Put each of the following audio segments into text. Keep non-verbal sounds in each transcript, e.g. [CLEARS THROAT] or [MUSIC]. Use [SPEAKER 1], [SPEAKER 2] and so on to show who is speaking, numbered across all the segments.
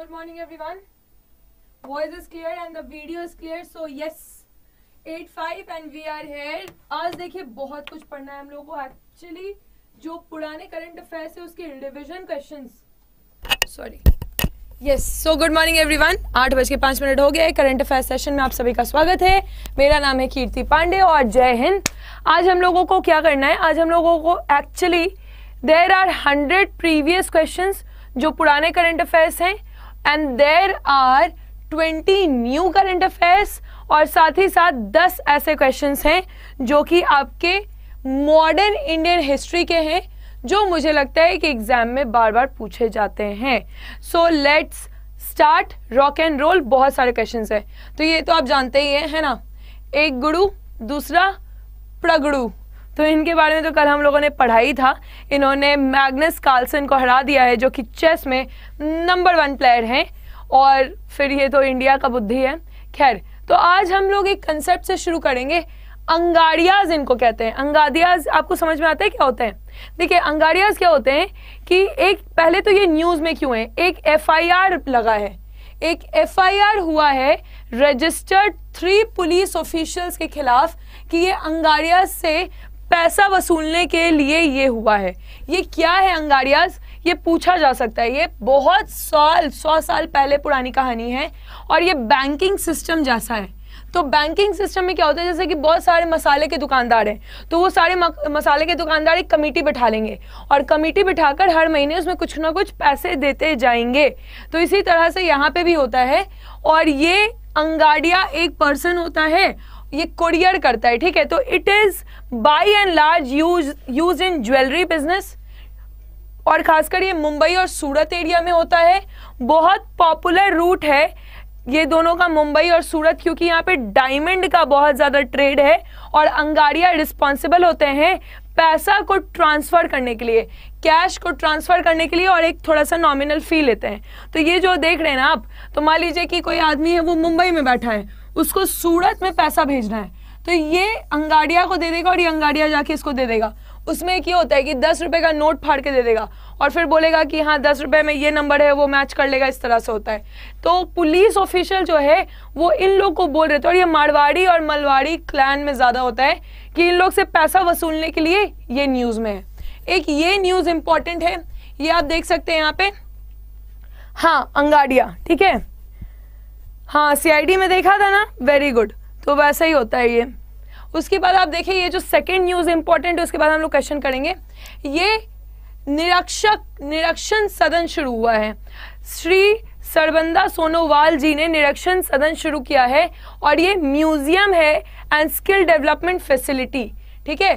[SPEAKER 1] good morning everyone voice is clear and the video is clear so yes 85 and we are here आज देखिए बहुत कुछ पढ़ना है हम लोगों को एक्चुअली जो पुराने करंट अफेयर्स है उसके revision questions sorry yes so good morning everyone आठ बज के पांच मिनट हो गए करंट अफेयर सेशन में आप सभी का स्वागत है मेरा नाम है कीर्ति पांडे और जय हिंद आज हम लोगों को क्या करना है आज हम लोगों को actually there are hundred previous question जो पुराने करंट अफेयर्स हैं and there are twenty new current affairs और साथ ही साथ दस ऐसे क्वेश्चन हैं जो कि आपके मॉडर्न इंडियन हिस्ट्री के हैं जो मुझे लगता है कि एग्जाम में बार बार पूछे जाते हैं so let's start rock and roll बहुत सारे क्वेश्चन हैं तो ये तो आप जानते ही हैं है ना एक गुड़ू दूसरा प्रगड़ू तो इनके बारे में तो कल हम लोगों ने पढ़ाई था इन्होंने मैग्नस कार्लसन को हरा दिया है जो कि चेस में नंबर वन प्लेयर हैं और फिर ये तो इंडिया का बुद्धि है खैर तो आज हम लोग एक कंसेप्ट से शुरू करेंगे अंगाड़ियाज इनको कहते हैं अंगाड़ियाज आपको समझ में आता है क्या होते हैं देखिए अंगाड़ियाज क्या होते हैं कि एक पहले तो ये न्यूज़ में क्यों है एक एफआईआर लगा है एक एफआईआर हुआ है रजिस्टर्ड थ्री पुलिस ऑफिशियल्स के खिलाफ कि ये अंगाड़ियाज से पैसा वसूलने के लिए ये हुआ है ये क्या है अंगारियाज ये पूछा जा सकता है ये बहुत साल सौ साल पहले पुरानी कहानी है और ये बैंकिंग सिस्टम जैसा है तो बैंकिंग सिस्टम में क्या होता है जैसे कि बहुत सारे मसाले के दुकानदार हैं तो वो सारे मसाले के दुकानदार एक कमेटी बैठा लेंगे और कमेटी बैठाकर हर महीने उसमें कुछ ना कुछ पैसे देते जाएंगे तो इसी तरह से यहाँ पे भी होता है और ये अंगाड़िया एक पर्सन होता है ये कुरियर करता है ठीक है तो it is by and large use use in jewellery business और खासकर ये मुंबई और सूरत एरिया में होता है बहुत पॉपुलर रूट है ये दोनों का मुंबई और सूरत क्योंकि यहाँ पे डायमंड का बहुत ज़्यादा ट्रेड है और अंगारिया रिस्पॉन्सिबल होते हैं पैसा को ट्रांसफ़र करने के लिए कैश को ट्रांसफ़र करने के लिए और एक थोड़ा सा नॉमिनल फ़ी लेते हैं तो ये जो देख रहे हैं ना आप तो मान लीजिए कि कोई आदमी है वो मुंबई में बैठा है उसको सूरत में पैसा भेजना है तो ये अंगाड़िया को दे देगा और ये अंगाड़िया जाके इसको दे देगा उसमें क्या होता है कि दस रुपये का नोट फाड़ के दे देगा और फिर बोलेगा कि हाँ दस रुपये में ये नंबर है वो मैच कर लेगा इस तरह से होता है तो पुलिस ऑफिशियल जो है वो इन लोग को बोल रहे थे और ये मारवाड़ी और मलवाड़ी क्लैन में ज़्यादा होता है कि इन लोग से पैसा वसूलने के लिए ये न्यूज़ में है एक ये न्यूज़ इंपॉर्टेंट है ये आप देख सकते हैं यहाँ पे हाँ अंगाड़िया ठीक है हाँ सीआईडी में देखा था ना वेरी गुड तो वैसा ही होता है ये उसके बाद आप देखिए ये जो सेकंड न्यूज इंपॉर्टेंट है उसके बाद हम लोग क्वेश्चन करेंगे ये निरक्षक निरक्षण सदन शुरू हुआ है श्री सरबंदा सोनोवाल जी ने निरक्षण सदन शुरू किया है और ये म्यूजियम है एंड स्किल डेवलपमेंट फैसिलिटी ठीक है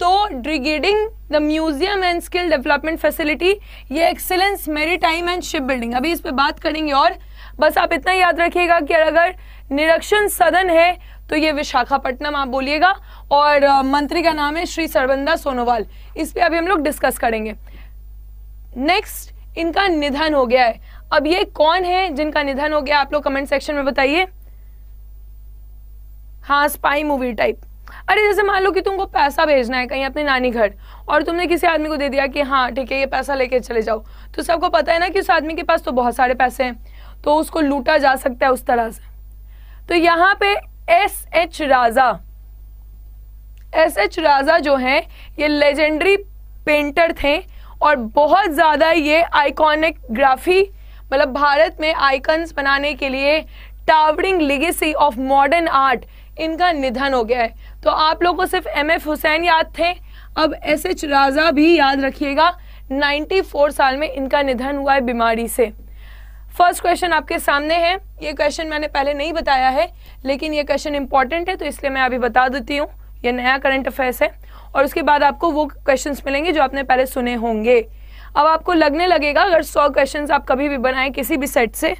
[SPEAKER 1] तो ड्रिगेडिंग the museum and skill development facility ये excellence time and ship building अभी इस पर बात करेंगे और बस आप इतना याद रखिएगा कि अगर निरीक्षण सदन है तो ये विशाखापट्टनम आप बोलिएगा और मंत्री का नाम है श्री सरबंदा सोनोवाल इस पर अभी हम लोग डिस्कस करेंगे नेक्स्ट इनका निधन हो गया है अब ये कौन है जिनका निधन हो गया आप लोग कमेंट सेक्शन में बताइए हाँ स्पाई मूवी टाइप अरे जैसे मान लो कि तुमको पैसा भेजना है कहीं अपने नानी घर और तुमने किसी आदमी को दे दिया कि हाँ ठीक है ये पैसा लेके चले जाओ तो सबको पता है ना कि उस आदमी के पास तो बहुत सारे पैसे हैं तो उसको लूटा जा सकता है उस तरह से तो यहाँ पे S H Raja S H Raja जो हैं ये लेजेंडरी पेंटर थे और बहुत ज़्यादा ये आइकॉनिक ग्राफी मतलब भारत में आइकन्स बनाने के लिए towering legacy of modern art इनका निधन हो गया है तो आप लोग को सिर्फ एम एफ हुसैन याद थे अब एस एच राजा भी याद रखिएगा 94 साल में इनका निधन हुआ है बीमारी से फर्स्ट क्वेश्चन आपके सामने है ये क्वेश्चन मैंने पहले नहीं बताया है लेकिन ये क्वेश्चन इंपॉर्टेंट है तो इसलिए मैं अभी बता देती हूँ ये नया करंट अफेयर्स है और उसके बाद आपको वो क्वेश्चंस मिलेंगे जो आपने पहले सुने होंगे अब आपको लगने लगेगा अगर सौ क्वेश्चन आप कभी भी बनाए किसी भी सेट से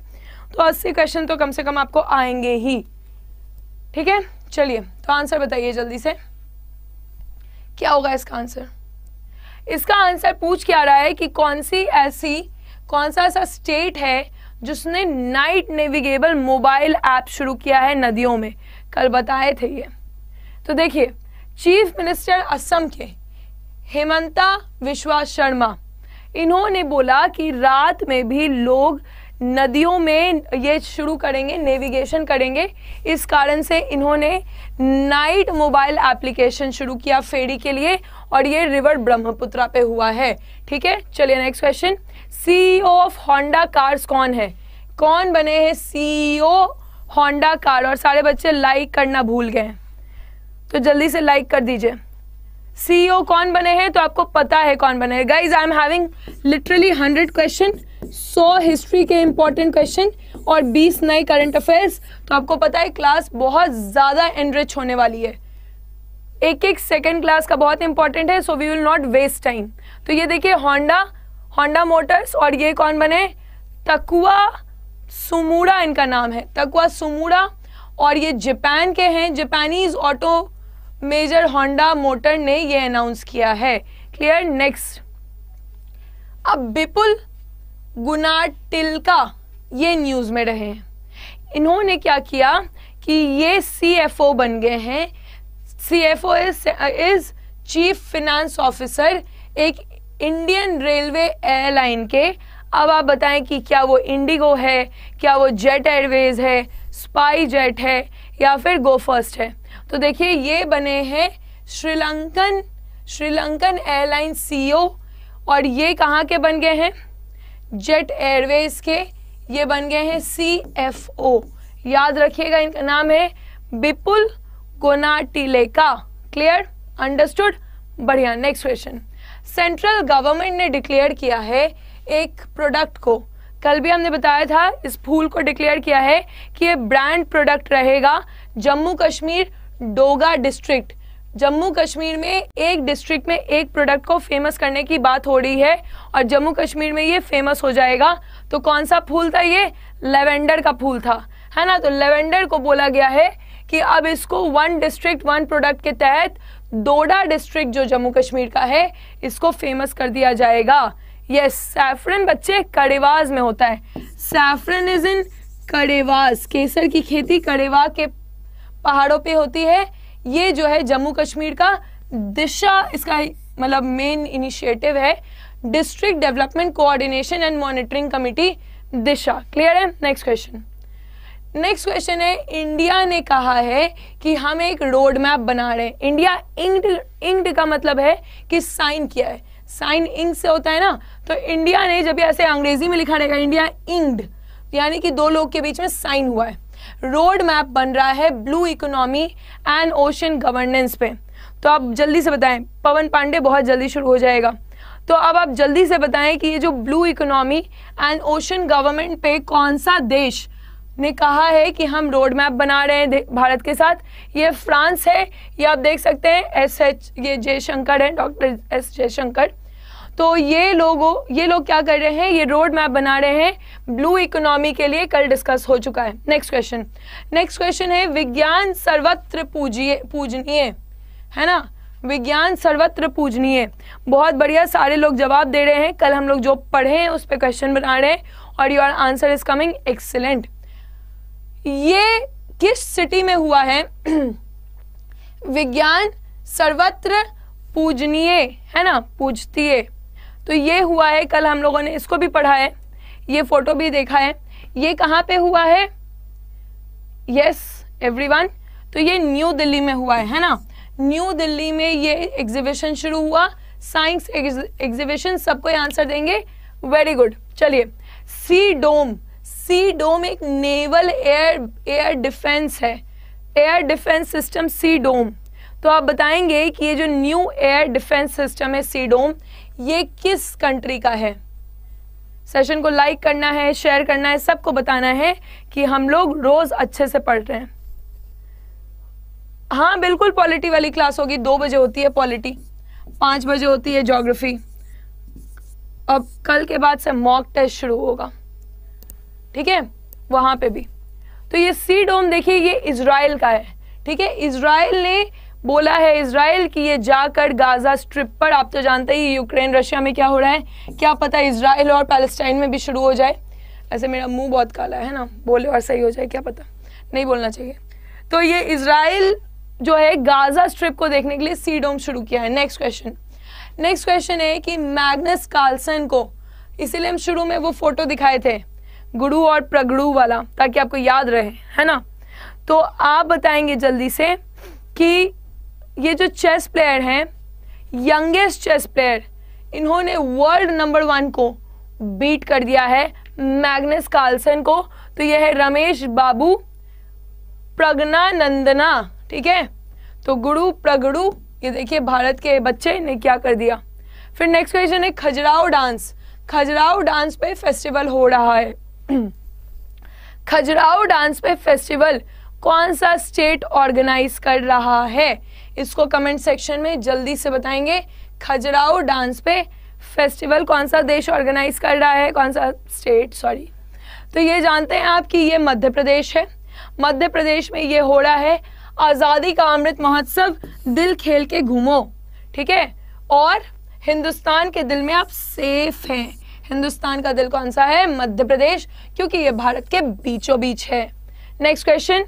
[SPEAKER 1] तो अस्सी क्वेश्चन तो कम से कम आपको आएंगे ही ठीक है चलिए तो आंसर बताइए जल्दी से क्या होगा इसका आंसर इसका आंसर पूछ क्या रहा है कि कौन सी ऐसी कौन सा ऐसा स्टेट है जिसने नाइट नेविगेबल मोबाइल ऐप शुरू किया है नदियों में कल बताए थे ये तो देखिए चीफ मिनिस्टर असम के हेमंता विश्वा शर्मा इन्होंने बोला कि रात में भी लोग नदियों में ये शुरू करेंगे नेविगेशन करेंगे इस कारण से इन्होंने नाइट मोबाइल एप्लीकेशन शुरू किया फेरी के लिए और ये रिवर ब्रह्मपुत्रा पे हुआ है ठीक है चलिए next question CEO of Honda cars कौन है कौन बने हैं सीईओ होंडा कार और सारे बच्चे लाइक करना भूल गए तो जल्दी से लाइक कर दीजिए सीईओ e कौन बने हैं तो आपको पता है कौन बने हैं guys I am having literally hundred question सौ हिस्ट्री के इंपॉर्टेंट क्वेश्चन और बीस नए करंट अफेयर्स तो आपको पता है क्लास बहुत ज़्यादा एनरिच होने वाली है एक एक सेकेंड क्लास का बहुत इंपॉर्टेंट है so we will not waste time तो ये देखिए होंडा होंडा मोटर्स और ये कौन बने तकुआ सुमूरा इनका नाम है तकुआ सुमूरा और ये जापान के हैं Japanese auto major Honda motor ने ये अनाउंस किया है क्लियर नेक्स्ट अब बिपुल गुनाटिलका ये न्यूज़ में रहे हैं इन्होंने क्या किया कि ये सीएफओ बन गए हैं CFO is chief finance officer एक इंडियन रेलवे एयरलाइन के अब आप बताएं कि क्या वो इंडिगो है क्या वो जेट एयरवेज है स्पाई जेट है या फिर गो फर्स्ट है तो देखिए ये बने हैं श्रीलंकन श्रीलंकन एयरलाइन सीईओ और ये कहाँ के बन गए हैं जेट एयरवेज के ये बन गए हैं सी एफ ओ याद रखिएगा इनका नाम है बिपुल गोनाटिलेका क्लियर अंडरस्टूड बढ़िया नेक्स्ट क्वेश्चन सेंट्रल गवर्नमेंट ने डिक्लेयर किया है एक प्रोडक्ट को कल भी हमने बताया था इस फूल को डिक्लेयर किया है कि ये ब्रांड प्रोडक्ट रहेगा जम्मू कश्मीर डोगा डिस्ट्रिक्ट जम्मू कश्मीर में एक डिस्ट्रिक्ट में एक प्रोडक्ट को फेमस करने की बात हो रही है और जम्मू कश्मीर में ये फेमस हो जाएगा तो कौन सा फूल था ये लेवेंडर का फूल था है ना तो लेवेंडर को बोला गया है कि अब इसको वन डिस्ट्रिक्ट वन प्रोडक्ट के तहत डोडा डिस्ट्रिक्ट जो जम्मू कश्मीर का है इसको फेमस कर दिया जाएगा यस सैफरन बच्चे कड़ेवाज में होता है सैफरन इज इन कड़ेवाज केसर की खेती कड़ेवा के पहाड़ों पे होती है ये जो है जम्मू कश्मीर का दिशा इसका मतलब मेन इनिशिएटिव है district development coordination and monitoring committee Disha clear है नेक्स्ट क्वेश्चन नेक्स्ट क्वेश्चन है इंडिया ने कहा है कि हम एक रोड मैप बना रहे हैं इंडिया इंक्ड इंक्ड का मतलब है कि साइन किया है साइन इंक से होता है ना तो इंडिया ने जब ऐसे अंग्रेजी में लिखा रहेगा इंडिया इंक्ड तो यानी कि दो लोग के बीच में साइन हुआ है रोड मैप बन रहा है blue economy and ocean governance पे तो आप जल्दी से बताएं पवन पांडे बहुत जल्दी शुरू हो जाएगा तो अब आप जल्दी से बताएं कि ये जो blue economy and ocean government पे कौन सा देश ने कहा है कि हम रोड मैप बना रहे हैं भारत के साथ ये फ्रांस है ये आप देख सकते हैं एस एच ये जयशंकर हैं डॉक्टर एस जयशंकर तो ये लोगों ये लोग क्या कर रहे हैं ये रोड मैप बना रहे हैं ब्लू इकोनॉमी के लिए कल डिस्कस हो चुका है नेक्स्ट क्वेश्चन नेक्स्ट क्वेश्चन है विज्ञान सर्वत्र पूजिए पूजनीय है ना विज्ञान सर्वत्र पूजनीय बहुत बढ़िया सारे लोग जवाब दे रहे हैं कल हम लोग जो पढ़े हैं उस पर क्वेश्चन बना रहे हैं और your answer is coming excellent ये किस सिटी में हुआ है विज्ञान सर्वत्र पूजनीय है ना पूजतीय तो ये हुआ है कल हम लोगों ने इसको भी पढ़ा है ये फोटो भी देखा है ये कहाँ पे हुआ है यस एवरीवन तो ये न्यू दिल्ली में हुआ है है ना न्यू दिल्ली में ये एग्जीबिशन शुरू हुआ साइंस एग्जीबिशन सबको आंसर देंगे वेरी गुड चलिए सी डोम सी डोम एक नेवल एयर एयर डिफेंस है air defence system C Dome तो आप बताएंगे कि ये जो न्यू एयर डिफेंस सिस्टम है सी डोम ये किस कंट्री का है सेशन को लाइक करना है शेयर करना है सबको बताना है कि हम लोग रोज अच्छे से पढ़ रहे हैं हाँ बिल्कुल पॉलिटी वाली क्लास होगी दो बजे होती है पॉलिटी पांच बजे होती है जोग्राफी अब कल के बाद से मॉक टेस्ट शुरू होगा ठीक है वहाँ पे भी तो ये सी डोम देखिए ये इसराइल का है ठीक है इसराइल ने बोला है इसराइल कि ये जाकर गाजा स्ट्रिप पर आप तो जानते ही यूक्रेन रशिया में क्या हो रहा है क्या पता इसराइल और पैलेस्टाइन में भी शुरू हो जाए ऐसे मेरा मुंह बहुत काला है ना बोले और सही हो जाए क्या पता नहीं बोलना चाहिए तो ये इसराइल जो है गाजा स्ट्रिप को देखने के लिए सी डोम शुरू किया है नेक्स्ट क्वेश्चन नेक्स्ट क्वेश्चन है कि मैग्नस कार्लसन को इसीलिए हम शुरू में वो फोटो दिखाए थे गुड़ू और प्रगड़ू वाला ताकि आपको याद रहे है ना तो आप बताएंगे जल्दी से कि ये जो चेस प्लेयर हैं यंगेस्ट चेस प्लेयर इन्होंने वर्ल्ड नंबर वन को बीट कर दिया है मैग्नस कार्लसन को तो यह है रमेश बाबू प्रगना नंदना ठीक है तो गुड़ू प्रगड़ू ये देखिए भारत के बच्चे ने क्या कर दिया फिर नेक्स्ट क्वेश्चन है खजराव डांस खजराव डांस पे फेस्टिवल हो रहा है [CLEARS THROAT] खजुराहो डांस पे फेस्टिवल कौन सा स्टेट ऑर्गेनाइज कर रहा है इसको कमेंट सेक्शन में जल्दी से बताएंगे खजुराहो डांस पे फेस्टिवल कौन सा देश ऑर्गेनाइज कर रहा है कौन सा स्टेट सॉरी तो ये जानते हैं आप कि ये मध्य प्रदेश है मध्य प्रदेश में ये हो रहा है आज़ादी का अमृत महोत्सव दिल खेल के घूमो ठीक है और हिंदुस्तान के दिल में आप सेफ हैं हिंदुस्तान का दिल कौन सा है मध्य प्रदेश क्योंकि ये भारत के बीचों बीच है नेक्स्ट क्वेश्चन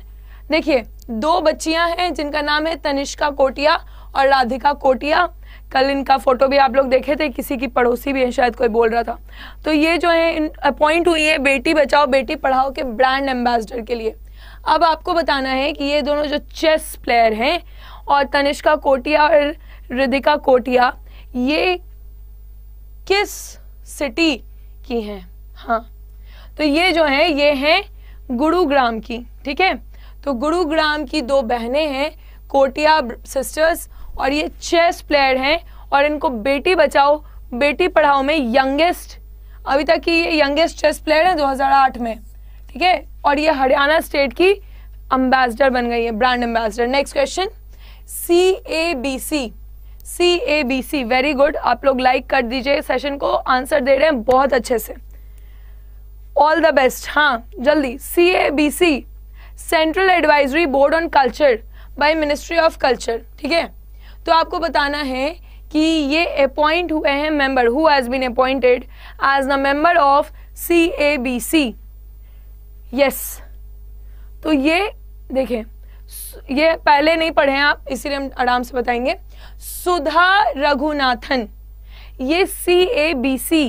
[SPEAKER 1] देखिए दो बच्चियां हैं जिनका नाम है तनिष्का कोटिया और राधिका कोटिया कल इनका फोटो भी आप लोग देखे थे किसी की पड़ोसी भी है शायद कोई बोल रहा था तो ये जो है अपॉइंट हुई है बेटी बचाओ बेटी पढ़ाओ के ब्रांड एम्बेसडर के लिए अब आपको बताना है कि ये दोनों जो चेस प्लेयर हैं और तनिष्का कोटिया और रिदिका कोटिया ये किस सिटी की हैं हाँ तो ये जो है ये हैं गुरुग्राम की ठीक है तो गुरुग्राम की दो बहनें हैं कोटिया सिस्टर्स और ये चेस प्लेयर हैं और इनको बेटी बचाओ बेटी पढ़ाओ में यंगेस्ट अभी तक की ये यंगेस्ट चेस प्लेयर हैं 2008 में ठीक है और ये हरियाणा स्टेट की अम्बेसडर बन गई है brand ambassador next question C A B C C A B C very good आप लोग लाइक कर दीजिए सेशन को आंसर दे रहे हैं बहुत अच्छे से ऑल द बेस्ट हाँ जल्दी C A B C central advisory board on culture by ministry of culture ठीक है तो आपको बताना है कि ये अपॉइंट हुए हैं member who has been appointed as the member of C A B C yes तो ये देखें ये पहले नहीं पढ़े हैं आप इसीलिए हम आराम से बताएंगे सुधा रघुनाथन ये C A B C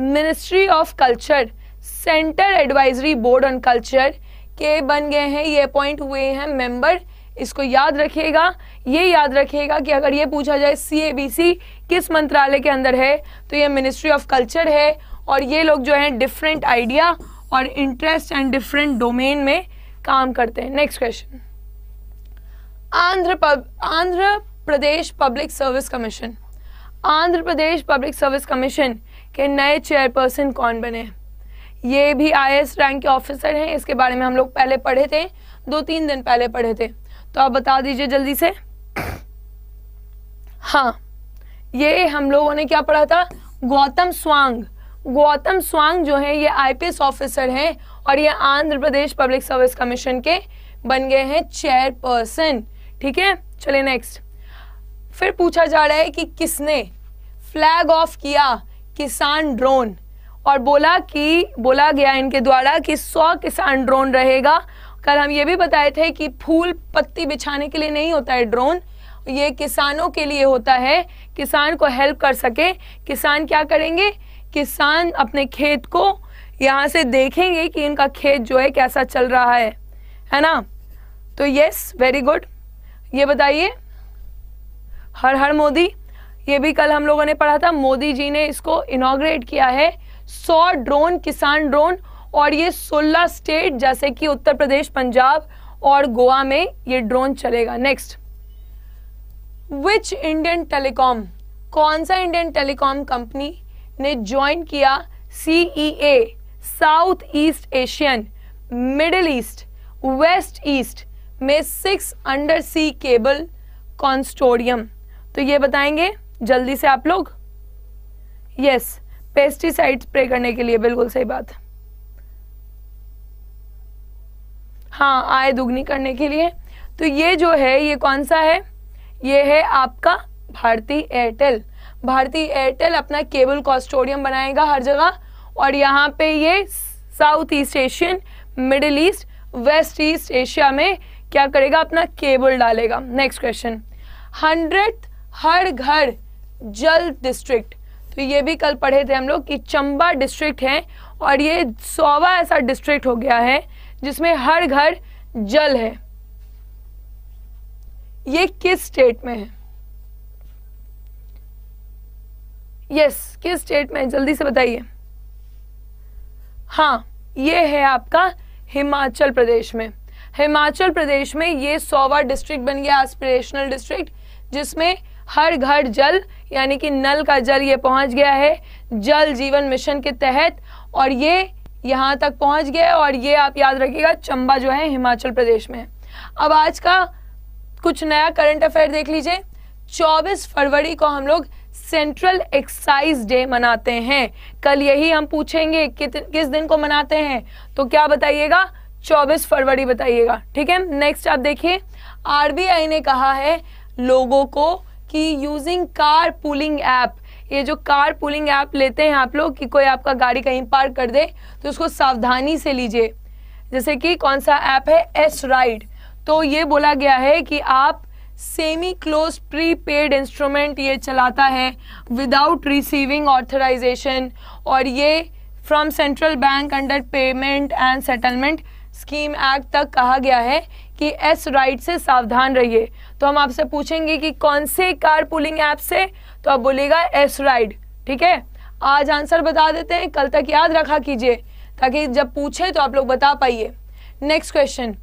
[SPEAKER 1] ministry of culture centre advisory board on culture के बन गए हैं ये अपॉइंट हुए हैं मेंबर इसको याद रखिएगा ये याद रखिएगा कि अगर ये पूछा जाए सी ए बी सी किस मंत्रालय के अंदर है तो ये मिनिस्ट्री ऑफ कल्चर है और ये लोग जो हैं डिफरेंट आइडिया और इंटरेस्ट एंड डिफरेंट डोमेन में काम करते हैं next question Andhra Andhra Pradesh public service commission Andhra Pradesh public service commission के नए चेयरपर्सन कौन बने ये भी आई रैंक के ऑफिसर हैं इसके बारे में हम लोग पहले पढ़े थे दो तीन दिन पहले पढ़े थे तो आप बता दीजिए जल्दी से हाँ ये हम लोगों ने क्या पढ़ा था गौतम स्वांग गौतम स्वांग जो है ये आई ऑफिसर हैं और ये Andhra Pradesh public service commission के बन गए हैं चेयरपर्सन ठीक है चलिए नेक्स्ट फिर पूछा जा रहा है कि किसने फ्लैग ऑफ किया किसान ड्रोन और बोला कि बोला गया इनके द्वारा कि सौ किसान ड्रोन रहेगा कल हम ये भी बताए थे कि फूल पत्ती बिछाने के लिए नहीं होता है ड्रोन ये किसानों के लिए होता है किसान को हेल्प कर सके किसान क्या करेंगे किसान अपने खेत को यहाँ से देखेंगे कि इनका खेत जो है कैसा चल रहा है है ना तो यस वेरी गुड ये बताइए हर हर मोदी ये भी कल हम लोगों ने पढ़ा था मोदी जी ने इसको इनोग्रेट किया है सौ ड्रोन किसान ड्रोन और ये सोलह स्टेट जैसे कि उत्तर प्रदेश पंजाब और गोवा में ये ड्रोन चलेगा नेक्स्ट विच इंडियन टेलीकॉम कौन सा इंडियन टेलीकॉम कंपनी ने ज्वाइन किया C E A south east Asian middle east west east में six under sea cable consortium तो ये बताएंगे जल्दी से आप लोग यस पेस्टिसाइड स्प्रे करने के लिए बिल्कुल सही बात हाँ आय दुगनी करने के लिए तो ये जो है ये कौन सा है ये है आपका भारतीय एयरटेल भारतीय एयरटेल अपना केबल कॉस्टोडियम बनाएगा हर जगह और यहाँ पे ये south east Asian middle east west east Asia में क्या करेगा अपना केबल डालेगा नेक्स्ट क्वेश्चन हंड्रेड हर घर जल डिस्ट्रिक्ट तो ये भी कल पढ़े थे हम लोग कि चंबा डिस्ट्रिक्ट है और ये सौवा ऐसा डिस्ट्रिक्ट हो गया है जिसमें हर घर जल है ये किस स्टेट में है यस yes, किस स्टेट में जल्दी से बताइए हाँ ये है आपका हिमाचल प्रदेश में हिमाचल प्रदेश में ये सौवा डिस्ट्रिक्ट बन गया एस्पिरेशनल डिस्ट्रिक्ट जिसमें हर घर जल यानी कि नल का जल ये पहुंच गया है जल जीवन मिशन के तहत और ये यहाँ तक पहुंच गया और ये आप याद रखिएगा चंबा जो है हिमाचल प्रदेश में अब आज का कुछ नया करंट अफेयर देख लीजिए 24 फरवरी को हम लोग सेंट्रल एक्साइज डे मनाते हैं कल यही हम पूछेंगे किस दिन को मनाते हैं तो क्या बताइएगा 24 फरवरी बताइएगा ठीक है नेक्स्ट आप देखिए आरबीआई ने कहा है लोगों को कि यूजिंग कार पुलिंग ऐप ये जो कार पुलिंग ऐप लेते हैं आप लोग कि कोई आपका गाड़ी कहीं पार्क कर दे तो उसको सावधानी से लीजिए जैसे कि कौन सा ऐप है एस राइड तो ये बोला गया है कि आप semi close prepaid instrument ये चलाता है विदाउट रिसीविंग ऑथराइजेशन और ये from central bank under payment and settlement scheme act तक कहा गया है कि एस राइट से सावधान रहिए तो हम आपसे पूछेंगे कि कौन से कार पुलिंग ऐप से तो आप बोलेगा एस राइड ठीक है आज आंसर बता देते हैं कल तक याद रखा कीजिए ताकि जब पूछे तो आप लोग बता पाइए नेक्स्ट क्वेश्चन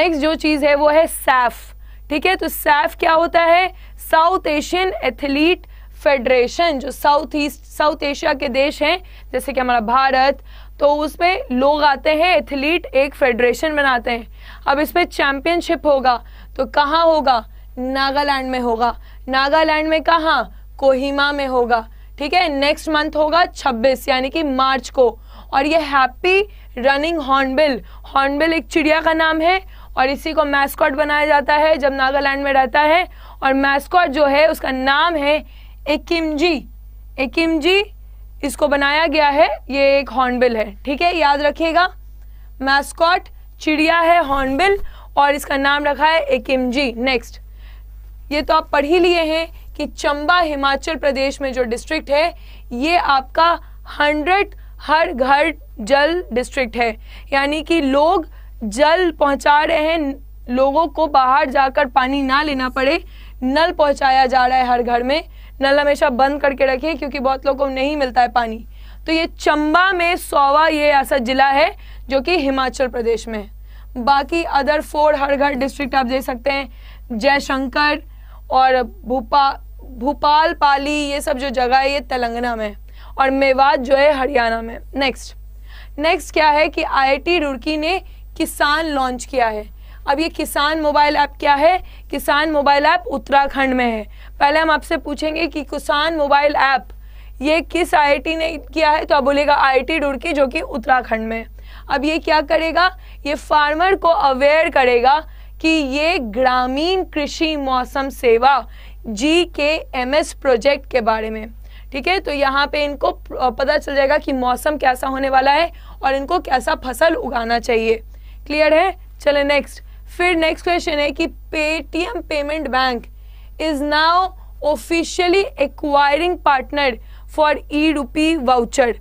[SPEAKER 1] नेक्स्ट जो चीज़ है वो है सैफ ठीक है तो सैफ क्या होता है साउथ एशियन एथलीट फेडरेशन जो साउथ ईस्ट साउथ एशिया के देश हैं जैसे कि हमारा भारत तो उसमें लोग आते हैं एथलीट एक फेडरेशन बनाते हैं अब इसमें चैम्पियनशिप होगा तो कहाँ होगा नागालैंड में होगा नागालैंड में कहाँ कोहिमा में होगा ठीक है नेक्स्ट मंथ होगा 26 यानी कि मार्च को और ये हैप्पी रनिंग हॉर्नबिल हॉर्नबिल एक चिड़िया का नाम है और इसी को मैस्कॉट बनाया जाता है जब नागालैंड में रहता है और मैस्कॉट जो है उसका नाम है एकिमजी एकिमजी इसको बनाया गया है ये एक हॉर्नबिल है ठीक है याद रखिएगा मैस्कॉट चिड़िया है हॉर्नबिल और इसका नाम रखा है एकिमजी नेक्स्ट ये तो आप पढ़ ही लिए हैं कि चंबा हिमाचल प्रदेश में जो डिस्ट्रिक्ट है ये आपका हंड्रेड हर घर जल डिस्ट्रिक्ट है यानी कि लोग जल पहुंचा रहे हैं लोगों को बाहर जाकर पानी ना लेना पड़े नल पहुंचाया जा रहा है हर घर में नल हमेशा बंद करके रखें क्योंकि बहुत लोगों को नहीं मिलता है पानी तो ये चंबा में सौवा ये ऐसा जिला है जो कि हिमाचल प्रदेश में है बाकी अदर फोर हर घर डिस्ट्रिक्ट आप देख सकते हैं जयशंकर और भोपा भोपाल पाली ये सब जो जगह है ये तेलंगाना में और मेवात जो है हरियाणा में नेक्स्ट नेक्स्ट क्या है कि आईआईटी रुड़की ने किसान लॉन्च किया है अब ये किसान मोबाइल ऐप क्या है किसान मोबाइल ऐप उत्तराखंड में है पहले हम आपसे पूछेंगे कि किसान मोबाइल ऐप ये किस आई ने किया है तो आप बोलेगा आई आई रुड़की जो कि उत्तराखंड में अब ये क्या करेगा ये फार्मर को अवेयर करेगा कि ये ग्रामीण कृषि मौसम सेवा जी के एम एस प्रोजेक्ट के बारे में ठीक है तो यहाँ पे इनको पता चल जाएगा कि मौसम कैसा होने वाला है और इनको कैसा फसल उगाना चाहिए क्लियर है चले नेक्स्ट फिर नेक्स्ट क्वेश्चन है कि Paytm payment bank is now officially acquiring partner for e rupee voucher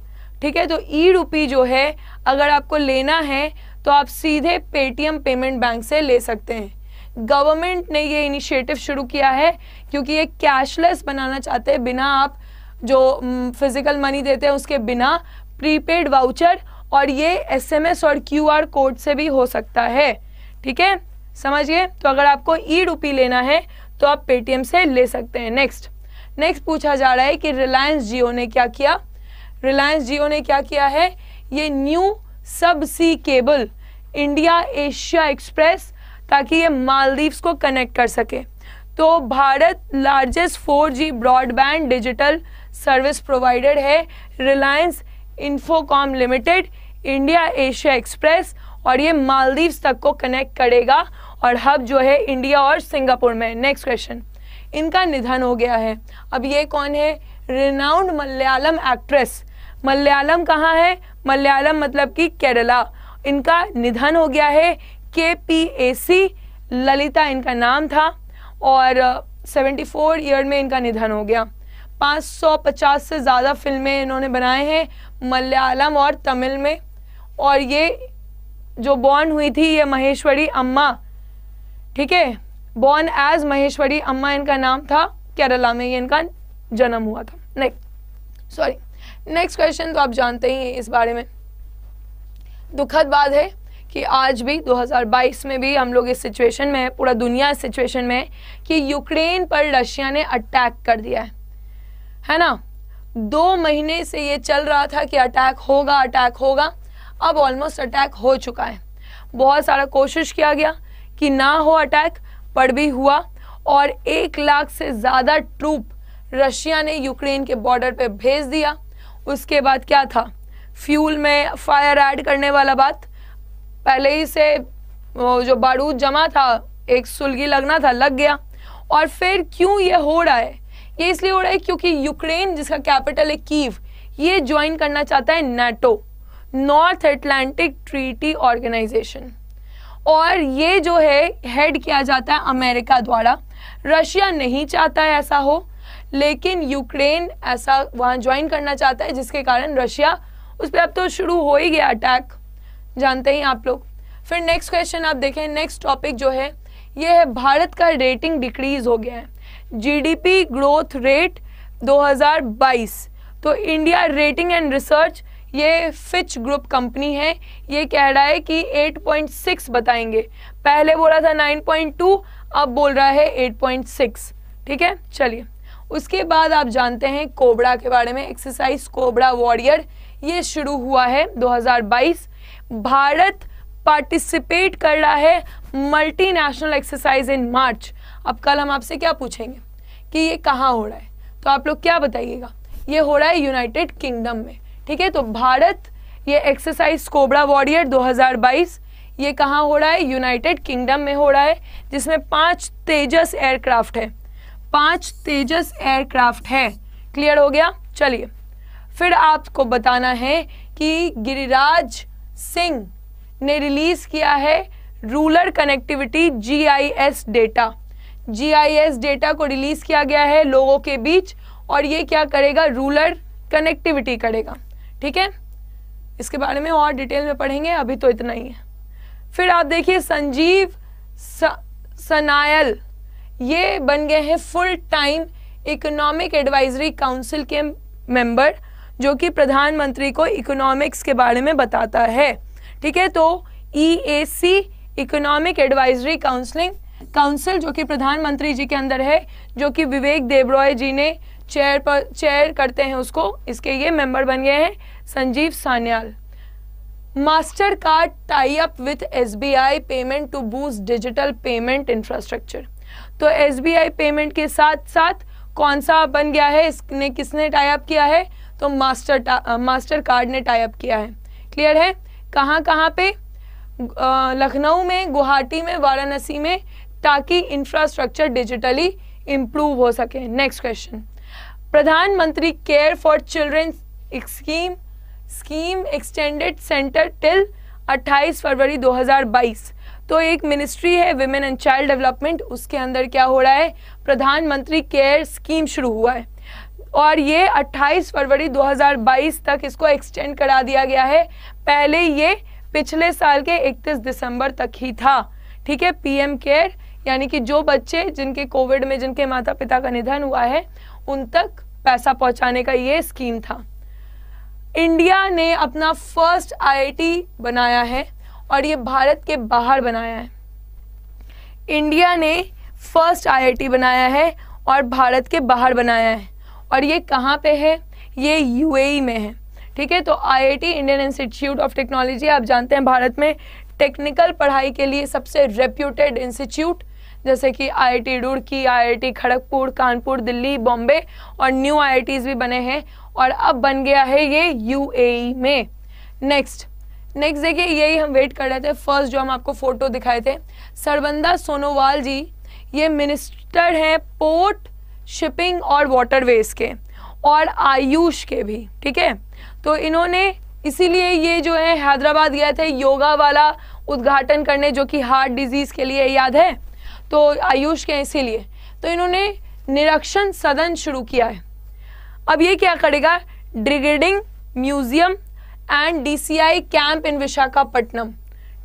[SPEAKER 1] ठीक है तो ई रूपी जो है अगर आपको लेना है तो आप सीधे पेटीएम पेमेंट बैंक से ले सकते हैं गवर्नमेंट ने ये इनिशिएटिव शुरू किया है क्योंकि ये कैशलेस बनाना चाहते हैं बिना आप जो फिजिकल मनी देते हैं उसके बिना प्रीपेड वाउचर और ये एसएमएस और क्यूआर कोड से भी हो सकता है ठीक है समझिए तो अगर आपको ई रूपी लेना है तो आप पेटीएम से ले सकते हैं नेक्स्ट नेक्स्ट पूछा जा रहा है कि रिलायंस जियो ने क्या किया रिलायंस जियो ने क्या किया है ये new subsea cable India Asia express ताकि ये मालदीव्स को कनेक्ट कर सके तो Bharat largest 4G broadband digital service provider है Reliance Infocomm limited India Asia express और ये मालदीव्स तक को कनेक्ट करेगा और हब जो है इंडिया और सिंगापुर में नेक्स्ट क्वेश्चन इनका निधन हो गया है अब ये कौन है रिनाउंड मलयालम एक्ट्रेस मलयालम कहाँ है मलयालम मतलब कि केरला इनका निधन हो गया है के पी ए सी ललिता इनका नाम था और सेवेंटी फोर ईयर में इनका निधन हो गया 550 से ज़्यादा फिल्में इन्होंने बनाए हैं मलयालम और तमिल में और ये जो बॉर्न हुई थी ये महेश्वरी अम्मा ठीक है बॉर्न एज महेश्वरी अम्मा इनका नाम था केरला में ये इनका जन्म हुआ था नेक्स्ट सॉरी नेक्स्ट क्वेश्चन तो आप जानते ही हैं इस बारे में दुखद बात है कि आज भी 2022 में भी हम लोग इस सिचुएशन में है पूरा दुनिया इस सिचुएशन में है कि यूक्रेन पर रशिया ने अटैक कर दिया है है ना दो महीने से ये चल रहा था कि अटैक होगा अटैक होगा अब ऑलमोस्ट अटैक हो चुका है बहुत सारा कोशिश किया गया कि ना हो अटैक पर भी हुआ और एक लाख से ज़्यादा ट्रूप रशिया ने यूक्रेन के बॉर्डर पे भेज दिया उसके बाद क्या था फ्यूल में फायर ऐड करने वाला बात पहले ही से जो बारूद जमा था एक सुलगी लगना था लग गया और फिर क्यों ये हो रहा है ये इसलिए हो रहा है क्योंकि यूक्रेन जिसका कैपिटल है कीव ये ज्वाइन करना चाहता है NATO north Atlantic treaty organisation और ये जो है हेड किया जाता है अमेरिका द्वारा रशिया नहीं चाहता है ऐसा हो लेकिन यूक्रेन ऐसा वहाँ ज्वाइन करना चाहता है जिसके कारण रशिया उस पर अब तो शुरू हो ही गया अटैक जानते ही आप लोग फिर नेक्स्ट क्वेश्चन आप देखें नेक्स्ट टॉपिक जो है ये है भारत का रेटिंग डिक्रीज हो गया है जीडीपी ग्रोथ रेट 2022 तो इंडिया रेटिंग एंड रिसर्च ये फिच ग्रुप कंपनी है ये कह रहा है कि 8.6 बताएंगे पहले बोला था 9.2 अब बोल रहा है 8.6 ठीक है चलिए उसके बाद आप जानते हैं कोबड़ा के बारे में एक्सरसाइज कोबड़ा वॉरियर ये शुरू हुआ है 2022 भारत पार्टिसिपेट कर रहा है मल्टीनेशनल एक्सरसाइज इन मार्च अब कल हम आपसे क्या पूछेंगे कि ये कहाँ हो रहा है तो आप लोग क्या बताइएगा ये हो रहा है यूनाइटेड किंगडम में ठीक है तो भारत ये एक्सरसाइज कोबरा वॉरियर 2022 ये कहाँ हो रहा है यूनाइटेड किंगडम में हो रहा है जिसमें पांच तेजस एयरक्राफ्ट है पांच तेजस एयरक्राफ्ट है क्लियर हो गया चलिए फिर आपको बताना है कि गिरिराज सिंह ने रिलीज किया है rural connectivity GIS data GIS data को रिलीज किया गया है लोगों के बीच और ये क्या करेगा रूलर कनेक्टिविटी करेगा ठीक है इसके बारे में और डिटेल में पढ़ेंगे अभी तो इतना ही है फिर आप देखिए संजीव सनायल ये बन गए हैं full time economic advisory council के मेंबर जो कि प्रधानमंत्री को इकोनॉमिक्स के बारे में बताता है ठीक है तो ई इकोनॉमिक एडवाइजरी काउंसलिंग काउंसिल जो कि प्रधानमंत्री जी के अंदर है जो कि विवेक देवरॉय जी ने चेयर पर चेयर करते हैं उसको इसके ये मेंबर बन गए हैं Sanjeev Sanyal Mastercard tie up with S payment to boost digital payment infrastructure तो एस पेमेंट के साथ साथ कौन सा बन गया है इसने किसने टाई अप किया है तो मास्टर मास्टर कार्ड ने टाई अप किया है क्लियर है कहाँ कहाँ पे लखनऊ में गुवाहाटी में वाराणसी में ताकि इंफ्रास्ट्रक्चर डिजिटली इम्प्रूव हो सके नेक्स्ट क्वेश्चन प्रधानमंत्री care for children scheme scheme extended centre till 28 फरवरी 2022 तो एक मिनिस्ट्री है विमेन एंड चाइल्ड डेवलपमेंट उसके अंदर क्या हो रहा है प्रधानमंत्री केयर स्कीम शुरू हुआ है और ये 28 फरवरी 2022 तक इसको एक्सटेंड करा दिया गया है पहले ये पिछले साल के 31 दिसंबर तक ही था ठीक है पीएम केयर यानी कि जो बच्चे जिनके कोविड में जिनके माता पिता का निधन हुआ है उन तक पैसा पहुंचाने का ये स्कीम था इंडिया ने अपना फर्स्ट आईआईटी बनाया है और ये भारत के बाहर बनाया है इंडिया ने फर्स्ट आईआईटी बनाया है और भारत के बाहर बनाया है और ये कहाँ पे है ये यूएई e में है ठीक है तो IIT Indian institute of technology आप जानते हैं भारत में टेक्निकल पढ़ाई के लिए सबसे रेप्यूटेड इंस्टीट्यूट जैसे कि आईआईटी रुड़की आईआईटी खड़गपुर कानपुर दिल्ली बॉम्बे और न्यू आईआईटीज भी बने हैं और अब बन गया है ये यूएई में नेक्स्ट नेक्स्ट देखिए यही हम वेट कर रहे थे फर्स्ट जो हम आपको फोटो दिखाए थे सरबंदा सोनोवाल जी ये मिनिस्टर हैं पोर्ट शिपिंग और वाटरवेज के और आयुष के भी ठीक है तो इन्होंने इसीलिए ये जो है हैदराबाद गए थे योगा वाला उद्घाटन करने जो कि हार्ट डिजीज़ के लिए याद है तो आयुष के इसीलिए तो इन्होंने निरीक्षण सदन शुरू किया है अब ये क्या करेगा ड्रिगेडिंग museum and DCI camp in Visakhapatnam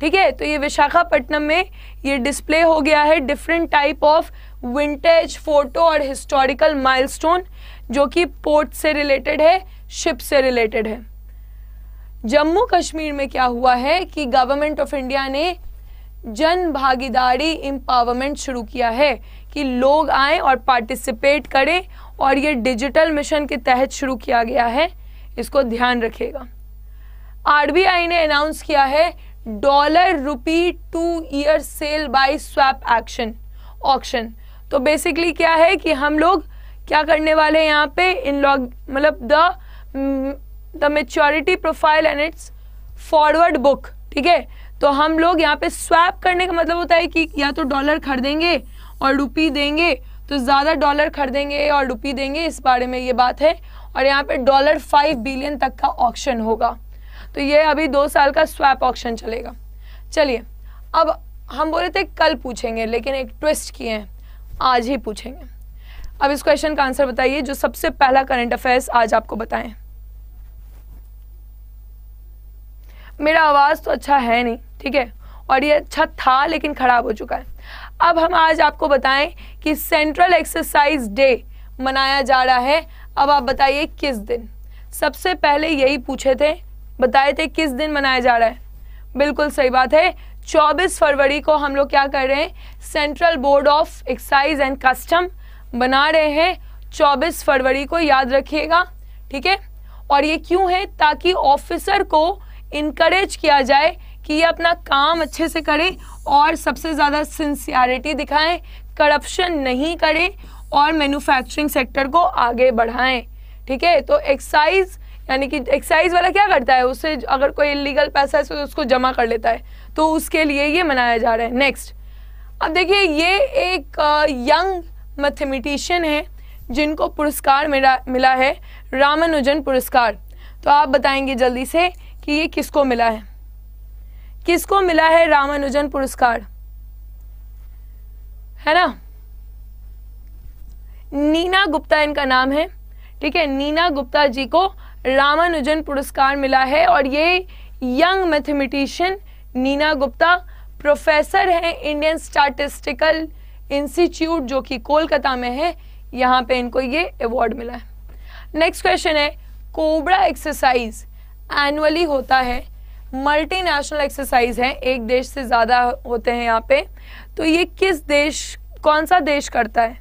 [SPEAKER 1] ठीक है तो ये विशाखापट्टनम में ये डिस्प्ले हो गया है different type of vintage photo और हिस्टोरिकल माइलस्टोन जो कि पोर्ट से रिलेटेड है शिप से रिलेटेड है जम्मू कश्मीर में क्या हुआ है कि गवर्नमेंट ऑफ इंडिया ने जन भागीदारी एम्पावरमेंट शुरू किया है कि लोग आए और पार्टिसिपेट करें और ये डिजिटल मिशन के तहत शुरू किया गया है इसको ध्यान रखेगा आरबीआई ने अनाउंस किया है dollar rupee two year sell buy swap action auction तो बेसिकली क्या है कि हम लोग क्या करने वाले हैं यहाँ पे इन लॉग मतलब the the maturity profile and its forward book ठीक है तो हम लोग यहाँ पे स्वैप करने का मतलब होता है कि या तो डॉलर खरीदेंगे और रुपी देंगे तो ज़्यादा डॉलर खरीदेंगे और रुपी देंगे इस बारे में ये बात है और यहाँ पे डॉलर फाइव बिलियन तक का ऑप्शन होगा तो ये अभी दो साल का स्वैप ऑप्शन चलेगा चलिए अब हम बोले थे कल पूछेंगे लेकिन एक ट्विस्ट किए हैं आज ही पूछेंगे अब इस क्वेश्चन का आंसर बताइए जो सबसे पहला करंट अफेयर्स आज आपको बताएं मेरा आवाज़ तो अच्छा है नहीं ठीक है और ये अच्छा था लेकिन ख़राब हो चुका है अब हम आज आपको बताएं कि सेंट्रल एक्सरसाइज डे मनाया जा रहा है अब आप बताइए किस दिन सबसे पहले यही पूछे थे बताए थे किस दिन मनाया जा रहा है बिल्कुल सही बात है 24 फरवरी को हम लोग क्या कर रहे हैं central board of excise and custom बना रहे हैं 24 फरवरी को याद रखिएगा ठीक है और ये क्यों है ताकि ऑफिसर को इनक्रेज किया जाए कि ये अपना काम अच्छे से करे और सबसे ज़्यादा सिंसियरिटी दिखाएं करप्शन नहीं करें और मैन्युफैक्चरिंग सेक्टर को आगे बढ़ाएं ठीक है तो एक्साइज यानी कि एक्साइज वाला क्या करता है उसे अगर कोई इलीगल पैसा है तो उसको जमा कर लेता है तो उसके लिए ये मनाया जा रहा है नेक्स्ट अब देखिए ये एक यंग मैथमेटिशियन है जिनको पुरस्कार मिला मिला है रामानुजन पुरस्कार तो आप बताएंगे जल्दी से कि ये किसको मिला है किसको मिला है रामानुजन पुरस्कार है ना नीना गुप्ता इनका नाम है ठीक है नीना गुप्ता जी को रामानुजन पुरस्कार मिला है और ये young mathematician Neena Gupta professor हैं इंडियन स्टैटिस्टिकल इंस्टीट्यूट जो कि कोलकाता में है यहाँ पे इनको ये अवार्ड मिला है नेक्स्ट क्वेश्चन है कोबरा एक्सरसाइज एनुअली होता है मल्टीनेशनल एक्सरसाइज है एक देश से ज़्यादा होते हैं यहाँ पे तो ये किस देश कौन सा देश करता है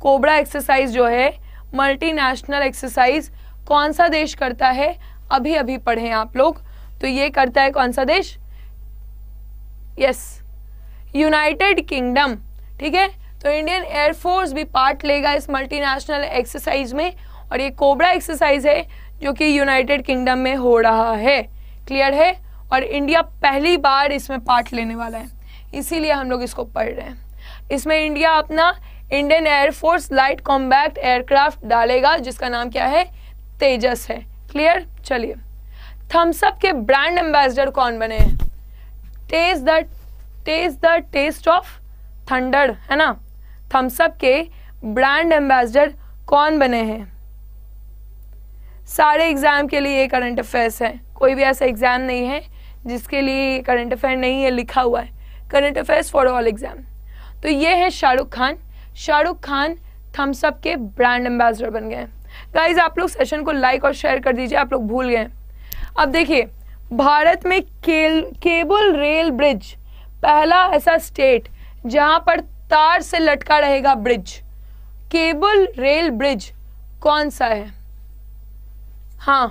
[SPEAKER 1] कोबरा एक्सरसाइज जो है मल्टीनेशनल एक्सरसाइज कौन सा देश करता है अभी अभी पढ़ें आप लोग तो ये करता है कौन सा देश यस यूनाइटेड किंगडम ठीक है तो इंडियन एयरफोर्स भी पार्ट लेगा इस मल्टीनेशनल एक्सरसाइज में और ये कोबरा एक्सरसाइज है जो कि यूनाइटेड किंगडम में हो रहा है क्लियर है और इंडिया पहली बार इसमें पार्ट लेने वाला है इसीलिए हम लोग इसको पढ़ रहे हैं इसमें इंडिया अपना Indian air force light combat aircraft डालेगा जिसका नाम क्या है तेजस है क्लियर चलिए थम्सअप के ब्रांड एम्बेसडर कौन बने हैं taste the taste the taste of thunder है ना थम्सअप के ब्रांड एम्बेसडर कौन बने हैं सारे एग्जाम के लिए ये करंट अफेयर्स हैं कोई भी ऐसा एग्ज़ाम नहीं है जिसके लिए करंट अफेयर नहीं है लिखा हुआ है current affairs for all exam तो ये है शाहरुख खान शाहरुख खान थम्सअप के ब्रांड एम्बेसडर बन गए गाइज आप लोग सेशन को लाइक और शेयर कर दीजिए आप लोग भूल गए अब देखिए भारत में केल केबल रेल ब्रिज पहला ऐसा स्टेट जहां पर तार से लटका रहेगा ब्रिज केबल रेल ब्रिज कौन सा है हाँ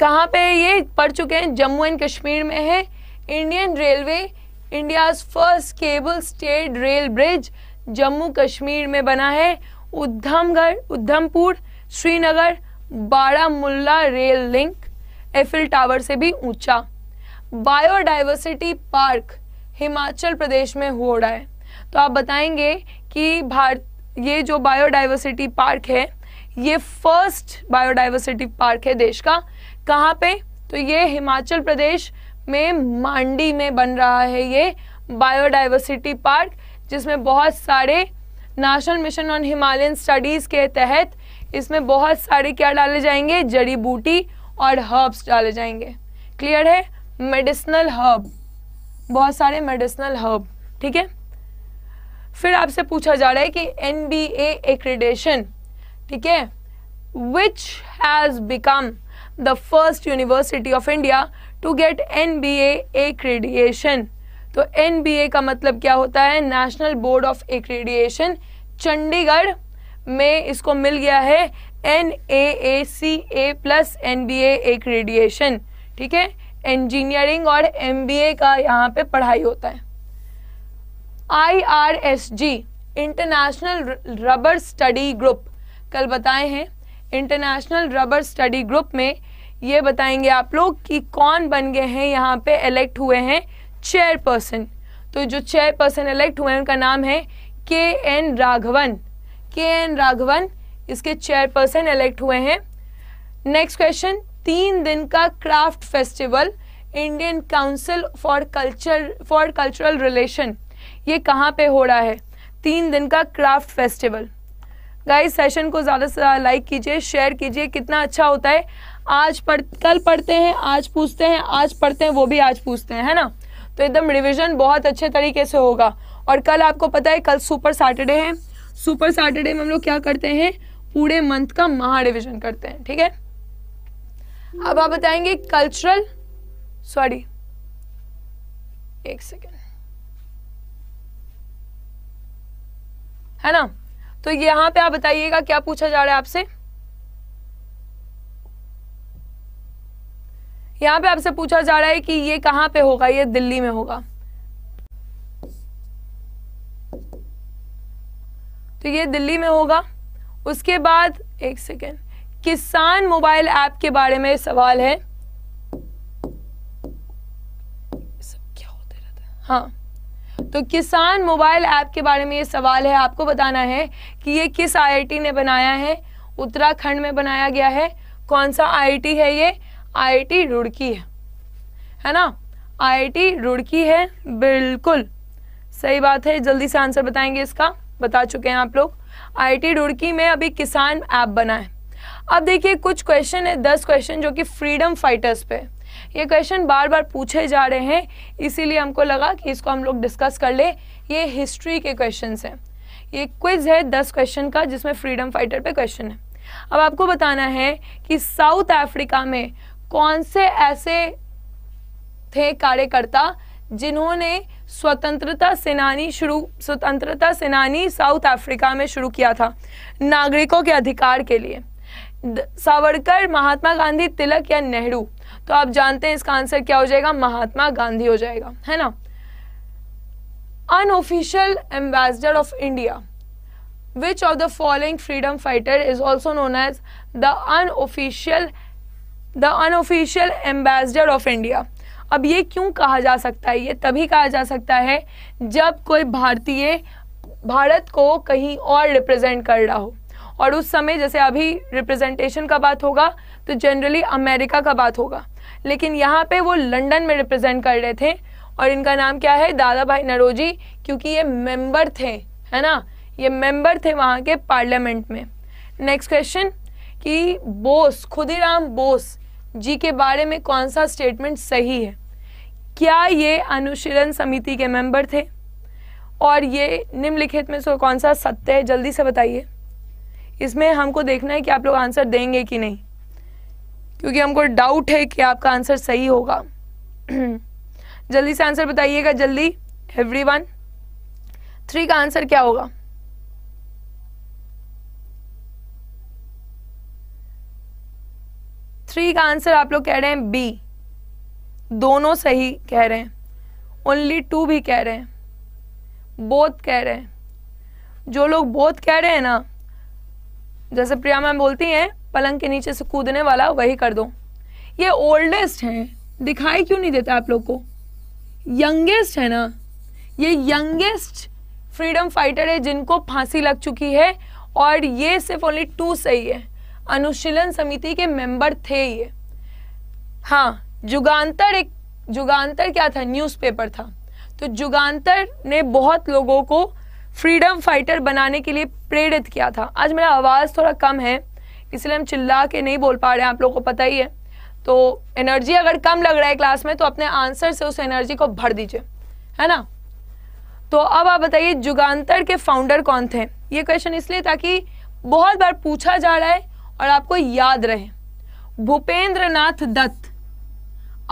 [SPEAKER 1] कहाँ पे ये पढ़ चुके हैं जम्मू एंड कश्मीर में है Indian railway India's first cable stayed rail bridge Jammu Kashmir में बना है Udhamgarh Udhampur Srinagar Baramulla rail link Eiffel tower से भी ऊंचा बायोडाइवर्सिटी पार्क हिमाचल प्रदेश में हो रहा है तो आप बताएंगे कि भारत ये जो बायोडाइवर्सिटी पार्क है ये फर्स्ट बायोडाइवर्सिटी पार्क है देश का कहाँ पे तो ये हिमाचल प्रदेश में मांडी में बन रहा है ये बायोडाइवर्सिटी पार्क जिसमें बहुत सारे national mission on Himalayan studies के तहत इसमें बहुत सारे क्या डाले जाएंगे जड़ी बूटी और हर्ब्स डाले जाएंगे क्लियर है मेडिसिनल हर्ब बहुत सारे मेडिसिनल हर्ब ठीक है फिर आपसे पूछा जा रहा है कि एन बी एक्रेडेशन ठीक है which has become the first university of India to get an B accreditation तो ए का मतलब क्या होता है national board of accreditation Chandigarh में इसको मिल गया है N A A C A plus N B accreditation ठीक है इंजीनियरिंग और एम बी ए का यहाँ पे पढ़ाई होता है I R S G international rubber study group कल बताए हैं इंटरनेशनल रबर स्टडी ग्रुप में ये बताएंगे आप लोग कि कौन बन गए हैं यहाँ पे इलेक्ट हुए हैं चेयरपर्सन तो जो चेयरपर्सन इलेक्ट हुए हैं उनका नाम है के एन राघवन के एन राघवन इसके चेयरपर्सन इलेक्ट हुए हैं नेक्स्ट क्वेश्चन तीन दिन का craft festival Indian council for culture for cultural relation ये कहाँ पे हो रहा है तीन दिन का क्राफ्ट फेस्टिवल गाइस सेशन को ज़्यादा से ज़्यादा लाइक कीजिए शेयर कीजिए कितना अच्छा होता है आज पढ़ कल पढ़ते हैं आज पूछते हैं आज पढ़ते हैं वो भी आज पूछते हैं है ना तो एकदम रिविजन बहुत अच्छे तरीके से होगा और कल आपको पता है कल सुपर सैटरडे है सुपर सैटरडे में हम लोग क्या करते हैं पूरे मंथ का महा रिविजन करते हैं ठीक है अब आप बताएंगे कल्चरल सॉरी एक सेकेंड है ना तो यहाँ पे आप बताइएगा क्या पूछा जा रहा है आपसे यहाँ पे आपसे पूछा जा रहा है कि ये कहाँ पे होगा ये दिल्ली में होगा तो ये दिल्ली में होगा उसके बाद एक सेकेंड किसान मोबाइल ऐप के बारे में सवाल है सब क्या होते रहते हैं हाँ तो किसान मोबाइल ऐप के बारे में ये सवाल है आपको बताना है कि ये किस आईआईटी ने बनाया है उत्तराखंड में बनाया गया है कौन सा आईआईटी है ये आईआईटी रुड़की है है ना आईआईटी रुड़की है बिल्कुल सही बात है जल्दी से आंसर बताएंगे इसका बता चुके हैं आप लोग आईआईटी रुड़की में अभी किसान ऐप बना है अब देखिए कुछ क्वेश्चन है दस क्वेश्चन जो कि फ्रीडम फाइटर्स पे ये क्वेश्चन बार बार पूछे जा रहे हैं इसीलिए हमको लगा कि इसको हम लोग डिस्कस कर ले ये हिस्ट्री के क्वेश्चन है ये क्विज है दस क्वेश्चन का जिसमें फ्रीडम फाइटर पे क्वेश्चन है अब आपको बताना है कि साउथ अफ्रीका में कौन से ऐसे थे कार्यकर्ता जिन्होंने स्वतंत्रता सेनानी शुरू स्वतंत्रता सेनानी साउथ अफ्रीका में शुरू किया था नागरिकों के अधिकार के लिए सावरकर महात्मा गांधी तिलक या नेहरू तो आप जानते हैं इसका आंसर क्या हो जाएगा महात्मा गांधी हो जाएगा है ना unofficial ambassador of India which of the following freedom fighter is also known as the unofficial the unofficial ambassador of India अब ये क्यों कहा जा सकता है ये तभी कहा जा सकता है जब कोई भारतीय भारत को कहीं और रिप्रेजेंट कर रहा हो और उस समय जैसे अभी रिप्रेजेंटेशन का बात होगा तो जनरली अमेरिका का बात होगा लेकिन यहाँ पे वो लंदन में रिप्रेजेंट कर रहे थे और इनका नाम क्या है दादा भाई नरोजी क्योंकि ये मेंबर थे है ना ये मेंबर थे वहाँ के पार्लियामेंट में नेक्स्ट क्वेश्चन कि बोस खुदीराम बोस जी के बारे में कौन सा स्टेटमेंट सही है क्या ये अनुशीलन समिति के मेंबर थे और ये निम्नलिखित में से कौन सा सत्य है जल्दी से बताइए इसमें हमको देखना है कि आप लोग आंसर देंगे कि नहीं क्योंकि हमको डाउट है कि आपका आंसर सही होगा [CLEARS THROAT] जल्दी से आंसर बताइएगा जल्दी एवरीवन थ्री का आंसर क्या होगा थ्री का आंसर आप लोग कह रहे हैं बी दोनों सही कह रहे हैं ओनली टू भी कह रहे हैं बोथ कह रहे हैं जो लोग बोथ कह रहे हैं ना जैसे प्रिया मैम बोलती हैं पलंग के नीचे से कूदने वाला वही कर दो ये ओल्डेस्ट हैं दिखाई क्यों नहीं देता आप लोग को यंगेस्ट है ना ये यंगेस्ट फ्रीडम फाइटर है जिनको फांसी लग चुकी है और ये सिर्फ ओनली टू सही है अनुशीलन समिति के मेंबर थे ये हाँ जुगांतर एक जुगांतर क्या था न्यूज़पेपर था तो जुगांतर ने बहुत लोगों को फ्रीडम फाइटर बनाने के लिए प्रेरित किया था आज मेरा आवाज़ थोड़ा कम है इसलिए हम चिल्ला के नहीं बोल पा रहे हैं आप लोगों को पता ही है तो एनर्जी अगर कम लग रहा है क्लास में तो अपने आंसर से उस एनर्जी को भर दीजिए है ना तो अब आप बताइए जुगांतर के फाउंडर कौन थे ये क्वेश्चन इसलिए ताकि बहुत बार पूछा जा रहा है और आपको याद रहे भूपेंद्र नाथ दत्त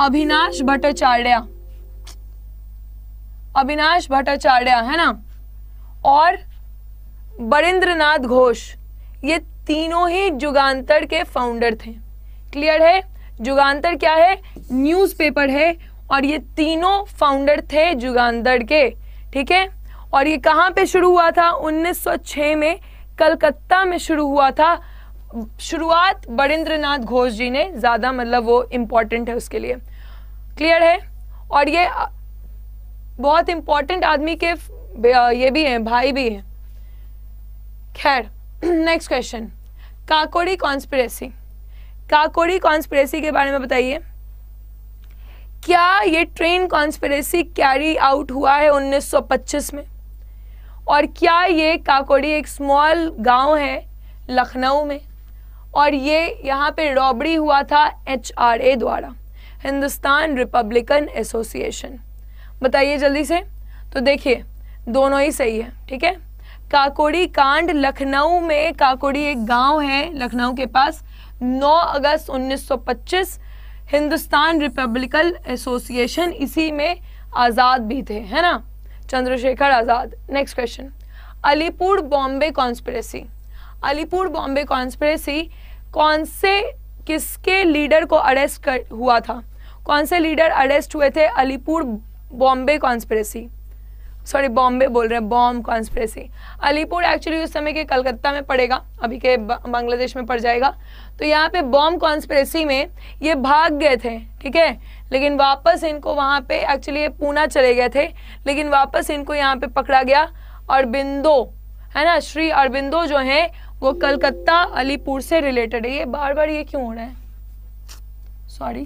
[SPEAKER 1] अभिनाश भट्टाचार्य अविनाश भट्टाचार्य है ना और बरिंद्र नाथ घोष ये तीनों ही जुगांतर के फाउंडर थे क्लियर है जुगांतर क्या है न्यूज़पेपर है और ये तीनों फाउंडर थे जुगांतर के ठीक है और ये कहाँ पे शुरू हुआ था 1906 में कलकत्ता में शुरू हुआ था शुरुआत बड़ेंद्र नाथ घोष जी ने ज़्यादा मतलब वो इम्पॉर्टेंट है उसके लिए क्लियर है और ये बहुत इम्पॉर्टेंट आदमी के ये भी हैं भाई भी हैं खैर next question Kakori conspiracy Kakori conspiracy के बारे में बताइए क्या ये ट्रेन कॉन्स्परेसी कैरी आउट हुआ है 1925 में और क्या ये काकोड़ी एक स्मॉल गांव है लखनऊ में और ये यहाँ पे रॉबड़ी हुआ था एच द्वारा हिंदुस्तान रिपब्लिकन एसोसिएशन बताइए जल्दी से तो देखिए दोनों ही सही है ठीक है काकोड़ी कांड लखनऊ में काकोड़ी एक गांव है लखनऊ के पास 9 अगस्त 1925 हिंदुस्तान रिपब्लिकन एसोसिएशन इसी में आज़ाद भी थे है ना Chandrashekhar Azad next question Alipur Bombay conspiracy Alipur Bombay conspiracy कौन से किसके लीडर को अरेस्ट कर हुआ था कौन से लीडर अरेस्ट हुए थे अलीपुर बॉम्बे कॉन्स्परेसी सॉरी बॉम्बे बोल रहे हैं बॉम्ब कॉन्स्परेसी अलीपुर एक्चुअली उस समय के कलकत्ता में पड़ेगा अभी के बांग्लादेश में पड़ जाएगा तो यहाँ पे बॉम्ब कॉन्स्परेसी में ये भाग गए थे ठीक है लेकिन वापस इनको वहाँ पे एक्चुअली ये पूना चले गए थे लेकिन वापस इनको यहाँ पे पकड़ा गया अरबिंदो है ना श्री अरबिंदो जो हैं वो कलकत्ता अलीपुर से रिलेटेड है ये बार बार ये क्यों हो रहा है सॉरी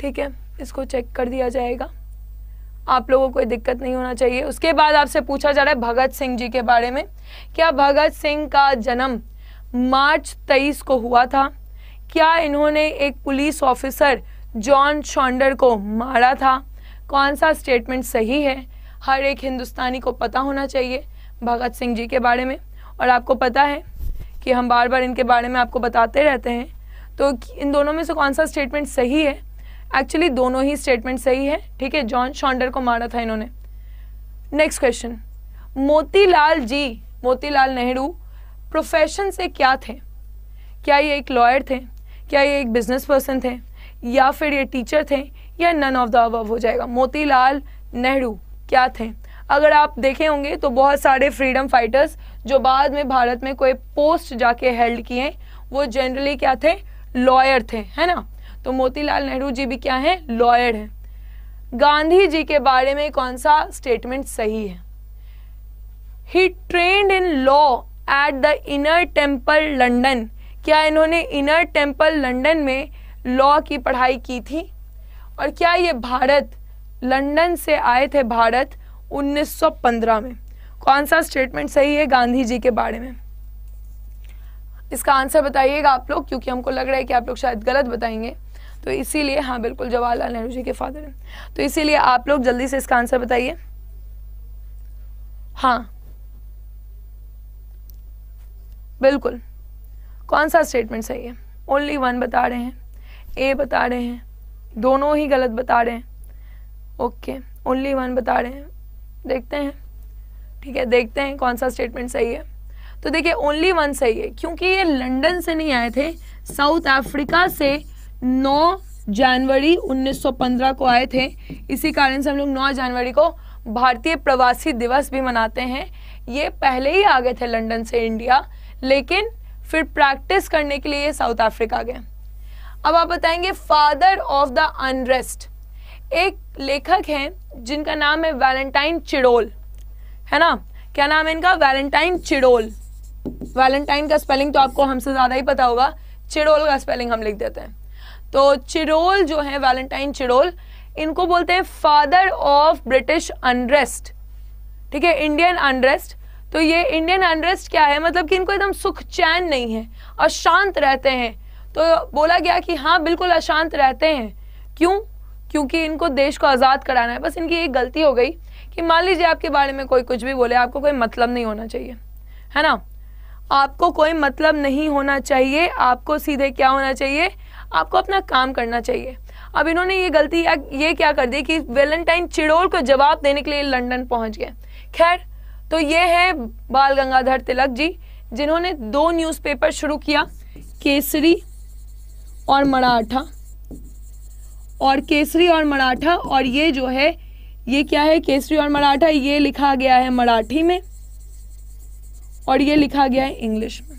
[SPEAKER 1] ठीक है इसको चेक कर दिया जाएगा आप लोगों को कोई दिक्कत नहीं होना चाहिए उसके बाद आपसे पूछा जा रहा है भगत सिंह जी के बारे में क्या भगत सिंह का जन्म मार्च तेईस को हुआ था क्या इन्होंने एक पुलिस ऑफिसर जॉन शॉन्डर को मारा था कौन सा स्टेटमेंट सही है हर एक हिंदुस्तानी को पता होना चाहिए भगत सिंह जी के बारे में और आपको पता है कि हम बार बार इनके बारे में आपको बताते रहते हैं तो इन दोनों में से कौन सा स्टेटमेंट सही है एक्चुअली दोनों ही स्टेटमेंट सही है ठीक है जॉन शॉन्डर को मारा था इन्होंने next question Motilal ji Motilal Nehru profession से क्या थे क्या ये एक लॉयर थे क्या ये एक बिजनेस पर्सन थे या फिर ये टीचर थे या नन ऑफ द अब हो जाएगा मोतीलाल नेहरू क्या थे अगर आप देखे होंगे तो बहुत सारे फ्रीडम फाइटर्स जो बाद में भारत में कोई पोस्ट जाके हेल्ड किए वो जनरली क्या थे लॉयर थे है ना तो मोतीलाल नेहरू जी भी क्या हैं लॉयर हैं गांधी जी के बारे में कौन सा स्टेटमेंट सही है he trained in law at the inner temple London क्या इन्होंने इनर टेम्पल लंडन में लॉ की पढ़ाई की थी और क्या ये भारत लंदन से आए थे भारत 1915 में कौन सा स्टेटमेंट सही है गांधी जी के बारे में इसका आंसर बताइएगा आप लोग क्योंकि हमको लग रहा है कि आप लोग शायद गलत बताएंगे तो इसीलिए हाँ बिल्कुल जवाहरलाल नेहरू जी के फादर हैं तो इसीलिए आप लोग जल्दी से इसका आंसर बताइए हाँ बिल्कुल कौन सा स्टेटमेंट सही है ओनली वन बता रहे हैं ए बता रहे हैं दोनों ही गलत बता रहे हैं ओके ओनली वन बता रहे हैं देखते हैं ठीक है देखते हैं कौन सा स्टेटमेंट सही है तो देखिए ओनली वन सही है क्योंकि ये लंदन से नहीं आए थे साउथ अफ्रीका से 9 जनवरी 1915 को आए थे इसी कारण से हम लोग 9 जनवरी को भारतीय प्रवासी दिवस भी मनाते हैं ये पहले ही आ गए थे लंदन से इंडिया लेकिन फिर प्रैक्टिस करने के लिए ये साउथ अफ्रीका गए अब आप बताएंगे फादर ऑफ द अनरेस्ट एक लेखक हैं जिनका नाम है वैलेंटाइन चिड़ोल है ना क्या नाम है इनका वैलेंटाइन चिड़ोल वैलेंटाइन का स्पेलिंग तो आपको हमसे ज़्यादा ही पता होगा चिड़ोल का स्पेलिंग हम लिख देते हैं तो चिड़ोल जो है वैलेंटाइन चिड़ोल इनको बोलते हैं फादर ऑफ ब्रिटिश अनरेस्ट ठीक है इंडियन अनरेस्ट तो ये इंडियन अनरेस्ट क्या है मतलब कि इनको एकदम सुख चैन नहीं है अशांत रहते हैं तो बोला गया कि हाँ बिल्कुल अशांत रहते हैं क्यों क्योंकि इनको देश को आज़ाद कराना है बस इनकी एक गलती हो गई कि मान लीजिए आपके बारे में कोई कुछ भी बोले आपको कोई मतलब नहीं होना चाहिए है ना आपको कोई मतलब नहीं होना चाहिए आपको सीधे क्या होना चाहिए आपको अपना काम करना चाहिए अब इन्होंने ये गलती ये क्या कर दी कि वेलेंटाइन चिड़ोल को जवाब देने के लिए लंदन पहुंच गए खैर तो ये है बाल गंगाधर तिलक जी जिन्होंने दो न्यूज़पेपर शुरू किया केसरी और मराठा और केसरी और मराठा और ये जो है ये क्या है केसरी और मराठा ये लिखा गया है मराठी में और ये लिखा गया है इंग्लिश में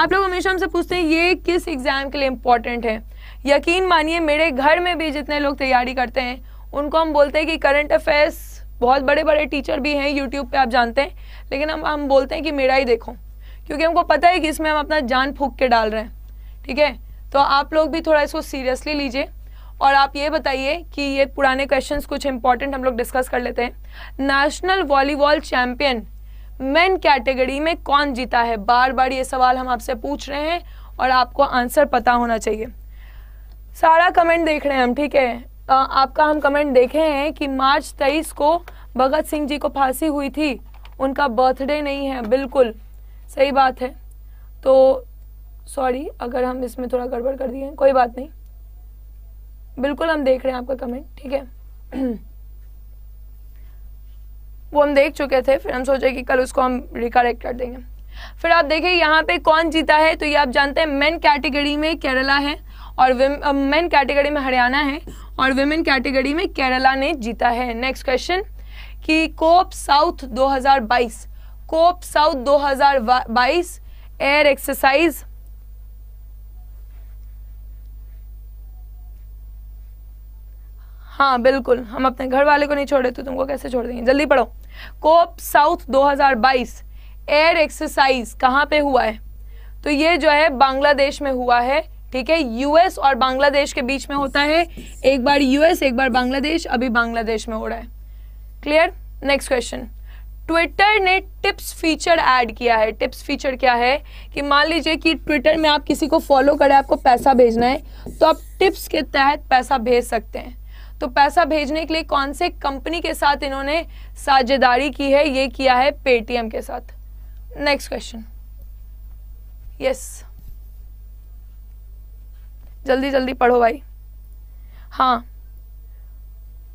[SPEAKER 1] आप लोग हमेशा हमसे पूछते हैं ये किस एग्ज़ाम के लिए इम्पोर्टेंट है यकीन मानिए मेरे घर में भी जितने लोग तैयारी करते हैं उनको हम बोलते हैं कि करंट अफेयर्स बहुत बड़े बड़े टीचर भी हैं यूट्यूब पे आप जानते हैं लेकिन हम हम बोलते हैं कि मेरा ही देखो क्योंकि हमको पता है कि इसमें हम अपना जान फूक के डाल रहे हैं ठीक है तो आप लोग भी थोड़ा इसको सीरियसली लीजिए और आप ये बताइए कि ये पुराने क्वेश्चंस कुछ इंपॉर्टेंट हम लोग डिस्कस कर लेते हैं national volleyball champion men category में कौन जीता है बार बार ये सवाल हम आपसे पूछ रहे हैं और आपको आंसर पता होना चाहिए सारा कमेंट देख रहे हैं हम ठीक है आपका हम कमेंट देखे हैं कि मार्च तेईस को भगत सिंह जी को फांसी हुई थी उनका बर्थडे नहीं है बिल्कुल सही बात है तो सॉरी अगर हम इसमें थोड़ा गड़बड़ कर दिए कोई बात नहीं बिल्कुल हम देख रहे हैं आपका कमेंट ठीक है [CLEARS THROAT] वो हम देख चुके थे फिर हम सोचे कि कल उसको हम रिकरेक्ट कर देंगे फिर आप देखिए यहाँ पे कौन जीता है तो ये आप जानते हैं मेन कैटेगरी में केरला है और मेन कैटेगरी में हरियाणा है और वेमेन कैटेगरी में केरला ने जीता है नेक्स्ट क्वेश्चन कि Cope South 2022 Cope South 2022 air exercise हाँ बिल्कुल हम अपने घर वाले को नहीं छोड़े तो तुमको कैसे छोड़ देंगे जल्दी पढ़ो कोप साउथ 2022 एयर एक्सरसाइज कहाँ पे हुआ है तो ये जो है बांग्लादेश में हुआ है ठीक है यूएस और बांग्लादेश के बीच में होता है एक बार यूएस एक बार बांग्लादेश अभी बांग्लादेश में हो रहा है क्लियर नेक्स्ट क्वेश्चन ट्विटर ने टिप्स फीचर ऐड किया है टिप्स फीचर क्या है कि मान लीजिए कि ट्विटर में आप किसी को फॉलो करें आपको पैसा भेजना है तो आप टिप्स के तहत पैसा भेज सकते हैं तो पैसा भेजने के लिए कौन से कंपनी के साथ इन्होंने साझेदारी की है ये किया है पेटीएम के साथ नेक्स्ट क्वेश्चन यस जल्दी जल्दी पढ़ो भाई हाँ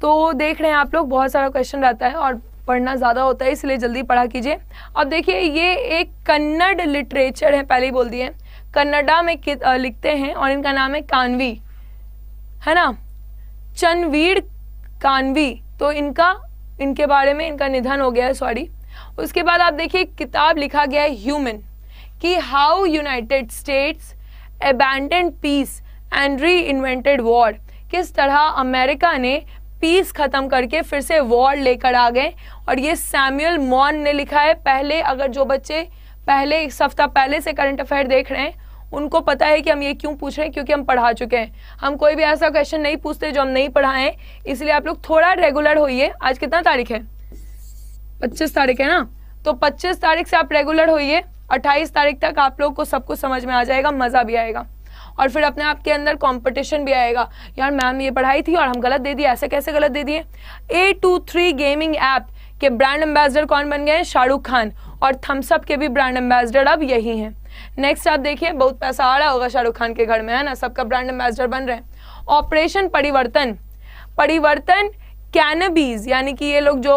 [SPEAKER 1] तो देख रहे हैं आप लोग बहुत सारा क्वेश्चन रहता है और पढ़ना ज़्यादा होता है इसलिए जल्दी पढ़ा कीजिए अब देखिए ये एक कन्नड़ लिटरेचर है पहले ही बोल दिए कन्नडा में लिखते हैं और इनका नाम है कानवी है ना चनवीर कानवी तो इनका इनके बारे में इनका निधन हो गया है सॉरी उसके बाद आप देखिए किताब लिखा गया है ह्यूमन कि how United States abandon peace and reinvented war किस तरह अमेरिका ने पीस ख़त्म करके फिर से वॉर लेकर आ गए और ये सैमुअल मॉन ने लिखा है पहले अगर जो बच्चे पहले एक सप्ताह पहले से करंट अफेयर देख रहे हैं उनको पता है कि हम ये क्यों पूछ रहे हैं क्योंकि हम पढ़ा चुके हैं हम कोई भी ऐसा क्वेश्चन नहीं पूछते जो हम नहीं पढ़ाएं इसलिए आप लोग थोड़ा रेगुलर होइए आज कितना तारीख है पच्चीस तारीख है ना तो पच्चीस तारीख से आप रेगुलर होइए अट्ठाईस तारीख तक आप लोग को सब कुछ समझ में आ जाएगा मज़ा भी आएगा और फिर अपने आप के अंदर कंपटीशन भी आएगा यार मैम ये पढ़ाई थी और हम गलत दे दिए ऐसे कैसे गलत दे दिए A two three gaming app के ब्रांड एम्बेसडर कौन बन गए हैं शाहरुख खान और थम्सअप के भी ब्रांड एम्बेसडर अब यही हैं नेक्स्ट आप देखिए बहुत पैसा आ रहा होगा शाहरुख खान के घर में है ना सबका ब्रांड एम्बेसडर बन रहे हैं ऑपरेशन परिवर्तन परिवर्तन कैनबीज यानी कि ये लोग जो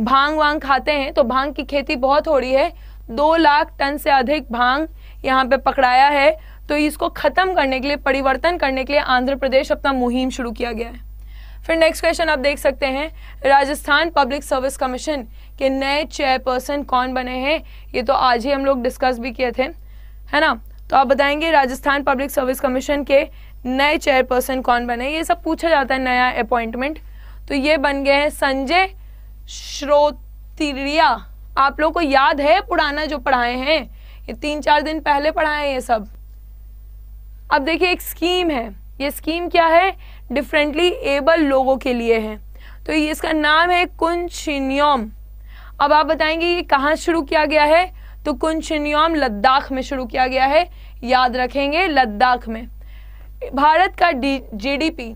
[SPEAKER 1] भांग वांग खाते हैं तो भांग की खेती बहुत हो रही है दो लाख टन से अधिक भांग यहाँ पे पकड़ाया है तो इसको खत्म करने के लिए परिवर्तन करने के लिए आंध्र प्रदेश अपना मुहिम शुरू किया गया है फिर नेक्स्ट क्वेश्चन आप देख सकते हैं राजस्थान पब्लिक सर्विस कमीशन के नए चेयरपर्सन कौन बने हैं ये तो आज ही हम लोग डिस्कस भी किए थे है ना तो आप बताएंगे राजस्थान पब्लिक सर्विस कमीशन के नए चेयरपर्सन कौन बने ये सब पूछा जाता है नया अपॉइंटमेंट तो ये बन गए हैं संजय श्रोतिरिया आप लोगों को याद है पुराना जो पढ़ाए हैं ये तीन चार दिन पहले पढ़ाए हैं ये सब अब देखिए एक स्कीम है ये स्कीम क्या है डिफरेंटली एबल लोगों के लिए है तो ये इसका नाम है कुंशिन्योम अब आप बताएंगे ये कहाँ शुरू किया गया है तो कुंशनियोम लद्दाख में शुरू किया गया है याद रखेंगे लद्दाख में भारत का GDP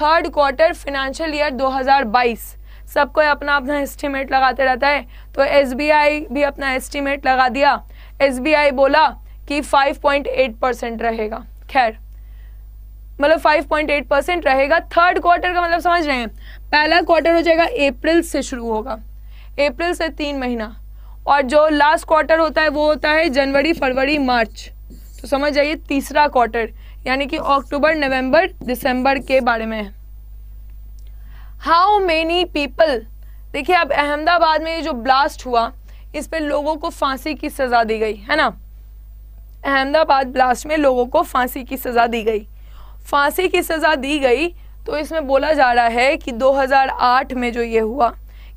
[SPEAKER 1] third quarter financial year 2022 सबको अपना अपना एस्टीमेट लगाते रहता है तो एसबीआई भी अपना एस्टीमेट लगा दिया एसबीआई बोला कि 5.8 परसेंट रहेगा खैर मतलब 5.8 परसेंट रहेगा थर्ड क्वार्टर का मतलब समझ रहे हैं पहला क्वार्टर हो जाएगा अप्रैल से शुरू होगा अप्रैल से तीन महीना और जो लास्ट क्वार्टर होता है वो होता है जनवरी फरवरी मार्च तो समझ जाइए तीसरा क्वार्टर यानी कि अक्टूबर नवंबर दिसंबर के बारे में हाउ मेनी पीपल देखिए अब अहमदाबाद में ये जो ब्लास्ट हुआ इस पर लोगों को फांसी की सज़ा दी गई है ना अहमदाबाद ब्लास्ट में लोगों को फांसी की सज़ा दी गई फांसी की सज़ा दी गई तो इसमें बोला जा रहा है कि 2008 में जो ये हुआ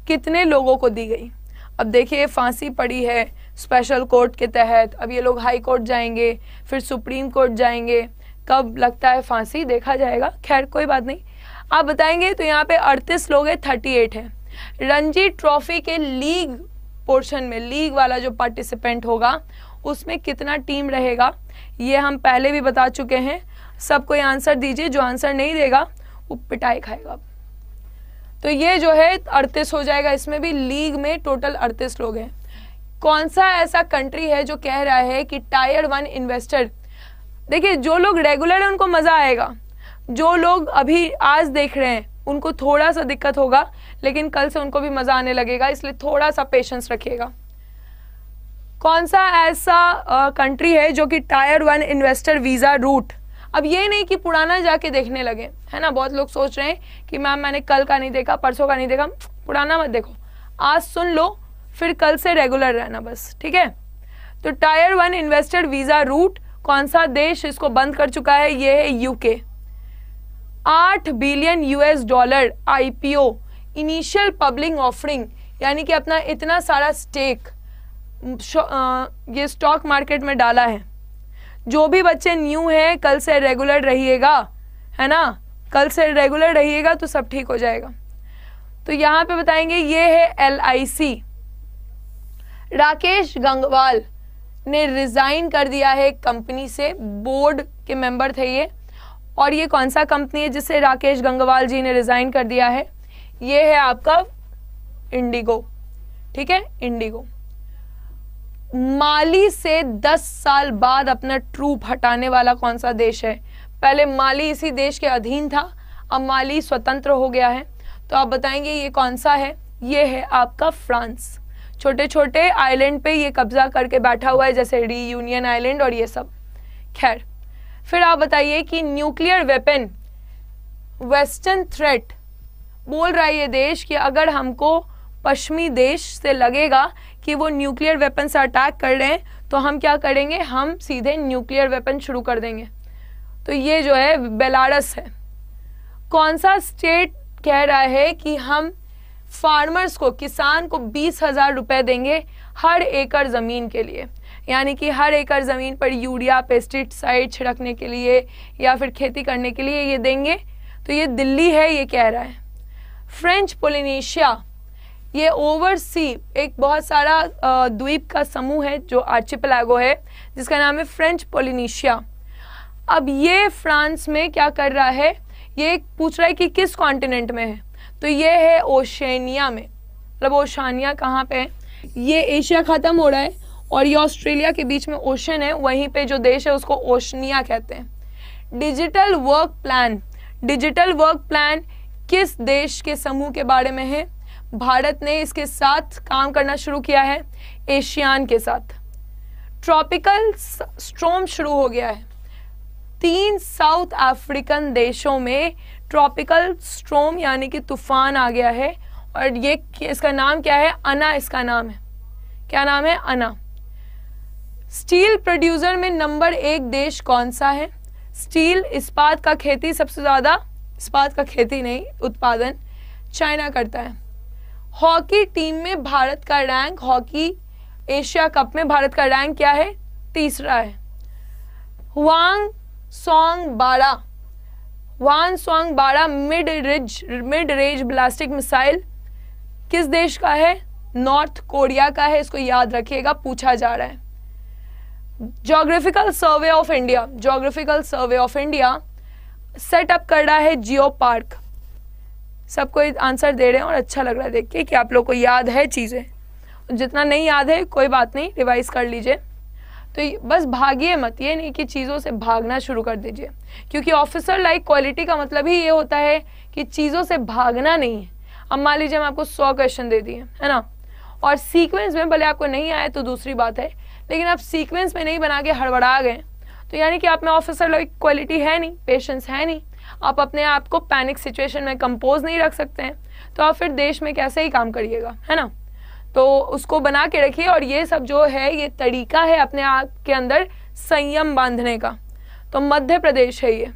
[SPEAKER 1] कितने लोगों को दी गई अब देखिए फांसी पड़ी है स्पेशल कोर्ट के तहत अब ये लोग हाई कोर्ट जाएंगे फिर सुप्रीम कोर्ट जाएंगे कब लगता है फांसी देखा जाएगा खैर कोई बात नहीं आप बताएंगे तो यहाँ पे 38 लोग हैं 38 है रणजी ट्रॉफी के लीग पोर्शन में लीग वाला जो पार्टिसिपेंट होगा उसमें कितना टीम रहेगा ये हम पहले भी बता चुके हैं सबको आंसर दीजिए जो आंसर नहीं देगा वो पिटाई खाएगा तो ये जो है अड़तीस हो जाएगा इसमें भी लीग में टोटल अड़तीस लोग हैं कौन सा ऐसा कंट्री है जो कह रहा है कि टायर वन इन्वेस्टर देखिए जो लोग रेगुलर हैं उनको मज़ा आएगा जो लोग अभी आज देख रहे हैं उनको थोड़ा सा दिक्कत होगा लेकिन कल से उनको भी मज़ा आने लगेगा इसलिए थोड़ा सा पेशेंस रखिएगा कौन सा ऐसा कंट्री है जो कि tier one investor visa route अब ये नहीं कि पुराना जाके देखने लगे है ना बहुत लोग सोच रहे हैं कि मैम मैंने कल का नहीं देखा परसों का नहीं देखा पुराना मत देखो आज सुन लो फिर कल से रेगुलर रहना बस ठीक है तो tier one invested visa route कौन सा देश इसको बंद कर चुका है ये है यूके आठ billion US dollar IPO initial public offering यानी कि अपना इतना सारा स्टेक ये स्टॉक मार्केट में डाला है जो भी बच्चे न्यू हैं कल से रेगुलर रहिएगा है ना कल से रेगुलर रहिएगा तो सब ठीक हो जाएगा तो यहाँ पे बताएंगे ये है L I C Rakesh Gangwal ने रिज़ाइन कर दिया है कंपनी से बोर्ड के मेंबर थे ये और ये कौन सा कंपनी है जिससे राकेश गंगवाल जी ने रिज़ाइन कर दिया है ये है आपका इंडिगो ठीक है इंडिगो माली से 10 साल बाद अपना ट्रूप हटाने वाला कौन सा देश है पहले माली इसी देश के अधीन था अब माली स्वतंत्र हो गया है तो आप बताएंगे ये कौन सा है ये है आपका फ्रांस छोटे छोटे आइलैंड पे ये कब्जा करके बैठा हुआ है जैसे री यूनियन आइलैंड और ये सब खैर फिर आप बताइए कि न्यूक्लियर वेपन वेस्टर्न थ्रेट बोल रहा है ये देश कि अगर हमको पश्चिमी देश से लगेगा कि वो न्यूक्लियर वेपन से अटैक कर रहे हैं तो हम क्या करेंगे हम सीधे न्यूक्लियर वेपन शुरू कर देंगे तो ये जो है बेलारस है कौन सा स्टेट कह रहा है कि हम फार्मर्स को किसान को बीस हज़ार रुपये देंगे हर एकड़ ज़मीन के लिए यानी कि हर एकड़ ज़मीन पर यूरिया पेस्टिसाइड छिड़कने के लिए या फिर खेती करने के लिए ये देंगे तो ये दिल्ली है ये कह रहा है फ्रेंच पोलिनेशिया ये ओवर सी एक बहुत सारा द्वीप का समूह है जो आर्चिपलागो है जिसका नाम है फ्रेंच पोलिनीशिया अब ये फ्रांस में क्या कर रहा है ये पूछ रहा है कि किस कॉन्टिनेंट में है तो ये है ओशनिया में मतलब ओशानिया कहाँ पे है ये एशिया ख़त्म हो रहा है और ये ऑस्ट्रेलिया के बीच में ओशन है वहीं पे जो देश है उसको ओशनिया कहते हैं digital work plan digital work plan किस देश के समूह के बारे में है भारत ने इसके साथ काम करना शुरू किया है एशियान के साथ ट्रॉपिकल स्ट्रोम शुरू हो गया है तीन साउथ अफ्रीकन देशों में ट्रॉपिकल स्ट्रोम यानी कि तूफान आ गया है और ये इसका नाम क्या है अना इसका नाम है क्या नाम है अना स्टील प्रोड्यूसर में नंबर एक देश कौन सा है स्टील इस्पात का खेती सबसे ज़्यादा इस्पात का खेती नहीं उत्पादन चाइना करता है हॉकी टीम में भारत का रैंक हॉकी एशिया कप में भारत का रैंक क्या है तीसरा है वांग सोंग बारा वांग सोंग बारा mid ridge mid range ballistic missile किस देश का है नॉर्थ कोरिया का है इसको याद रखिएगा पूछा जा रहा है geographical survey of India geographical survey of India set up कर रहा है जियो पार्क सबको आंसर दे रहे हैं और अच्छा लग रहा है देख के कि आप लोग को याद है चीज़ें जितना नहीं याद है कोई बात नहीं रिवाइज कर लीजिए तो बस भागिए मत ये नहीं कि चीज़ों से भागना शुरू कर दीजिए क्योंकि ऑफिसर लाइक क्वालिटी का मतलब ही ये होता है कि चीज़ों से भागना नहीं है अब मान लीजिए हम आपको सौ क्वेश्चन दे दिए है ना और सीक्वेंस में भले आपको नहीं आए तो दूसरी बात है लेकिन आप सीक्वेंस में नहीं बना के हड़बड़ा गए तो यानी कि आप में ऑफिसर लाइक क्वालिटी है नहीं पेशेंस है नहीं आप अपने आप को पैनिक सिचुएशन में कंपोज नहीं रख सकते हैं तो आप फिर देश में कैसे ही काम करिएगा है ना तो उसको बना के रखिए और ये सब जो है ये तरीका है अपने आप के अंदर संयम बांधने का तो मध्य प्रदेश है ये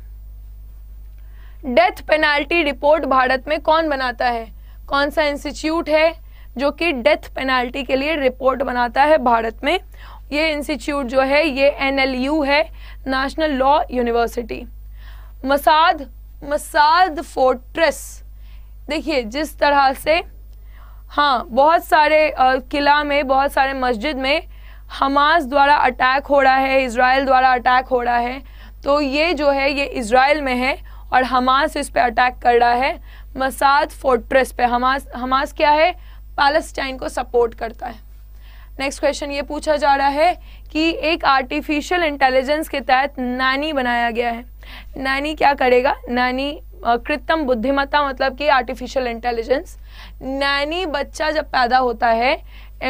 [SPEAKER 1] डेथ पेनाल्टी रिपोर्ट भारत में कौन बनाता है कौन सा इंस्टीट्यूट है जो कि डेथ पेनाल्टी के लिए रिपोर्ट बनाता है भारत में ये इंस्टीट्यूट जो है ये एनएलयू है नेशनल लॉ यूनिवर्सिटी मसाद मसाद फोर्ट्रेस देखिए जिस तरह से हाँ बहुत सारे किला में बहुत सारे मस्जिद में हमास द्वारा अटैक हो रहा है इसराइल द्वारा अटैक हो रहा है तो ये जो है ये इसराइल में है और हमास इस पर अटैक कर रहा है मसाद फोर्ट्रेस पे हमास हमास क्या है पैलेस्टाइन को सपोर्ट करता है नेक्स्ट क्वेश्चन ये पूछा जा रहा है कि एक आर्टिफिशियल इंटेलिजेंस के तहत नैनी बनाया गया है नानी क्या करेगा नानी कृत्रिम बुद्धिमत्ता मतलब कि आर्टिफिशियल इंटेलिजेंस नैनी बच्चा जब पैदा होता है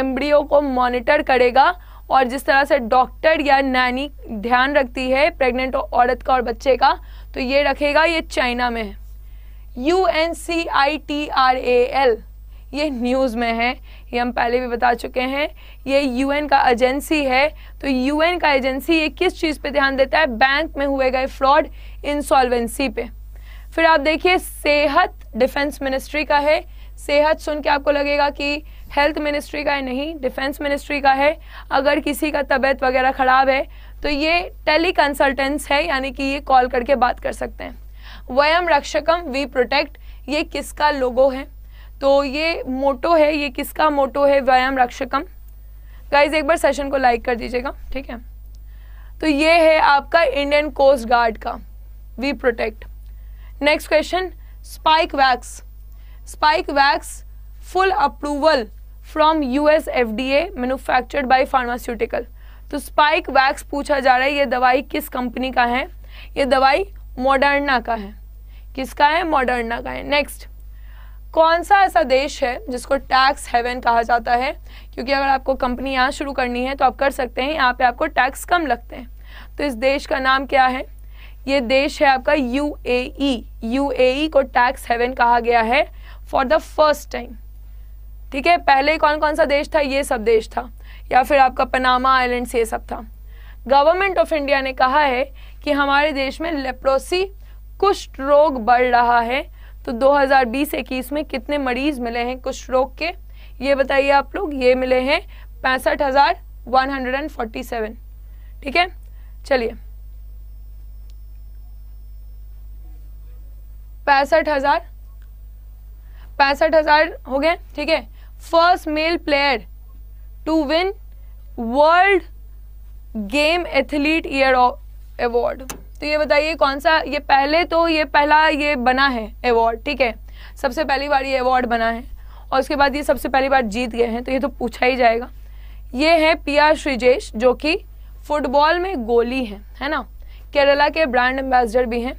[SPEAKER 1] एम्ब्रियो को मॉनिटर करेगा और जिस तरह से डॉक्टर या नैनी ध्यान रखती है प्रेग्नेंट औरत का और बच्चे का तो ये रखेगा ये चाइना में है U N C I T R A L ये न्यूज़ में है ये हम पहले भी बता चुके हैं ये यूएन का एजेंसी है तो यूएन का एजेंसी ये किस चीज़ पे ध्यान देता है बैंक में हुए गए फ्रॉड इंसॉल्वेंसी पे फिर आप देखिए सेहत डिफेंस मिनिस्ट्री का है सेहत सुन के आपको लगेगा कि हेल्थ मिनिस्ट्री का है नहीं डिफेंस मिनिस्ट्री का है अगर किसी का तबीयत वगैरह ख़राब है तो ये टेली कंसल्टेंस है यानी कि ये कॉल करके बात कर सकते हैं वयम रक्षकम वी प्रोटेक्ट ये किसका लोगो है तो ये मोटो है ये किसका मोटो है व्यायाम रक्षकम गाइज एक बार सेशन को लाइक कर दीजिएगा ठीक है तो ये है आपका इंडियन कोस्ट गार्ड का we protect next question Spikevax Spikevax full approval from D A manufactured by pharmaceutical तो स्पाइक वैक्स पूछा जा रहा है ये दवाई किस कंपनी का है ये दवाई मॉडर्ना का है किसका है मॉडर्ना का है नेक्स्ट कौन सा ऐसा देश है जिसको टैक्स हेवन कहा जाता है क्योंकि अगर आपको कंपनी यहाँ शुरू करनी है तो आप कर सकते हैं यहाँ पे आपको टैक्स कम लगते हैं तो इस देश का नाम क्या है ये देश है आपका यू ए यू ए को टैक्स हेवन कहा गया है फॉर द फर्स्ट टाइम ठीक है पहले कौन कौन सा देश था ये सब देश था या फिर आपका पनामा आइलैंड ये सब था गवर्नमेंट ऑफ इंडिया ने कहा है कि हमारे देश में लेप्रोसी कुष्ठ रोग बढ़ रहा है तो 2020-21 में कितने मरीज मिले हैं कुछ रोग के ये बताइए आप लोग ये मिले हैं पैंसठ हजार one hundred and forty seven ठीक है चलिए पैंसठ हजार पैंसठ हजार हो गए ठीक है first male player to win world game athlete year award तो ये बताइए कौन सा ये पहले तो ये पहला ये बना है अवार्ड ठीक है सबसे पहली बार ये अवार्ड बना है और उसके बाद ये सबसे पहली बार जीत गए हैं तो ये तो पूछा ही जाएगा ये है पिया श्रीजेश जो कि फुटबॉल में गोली हैं है ना केरला के ब्रांड एम्बेसडर भी हैं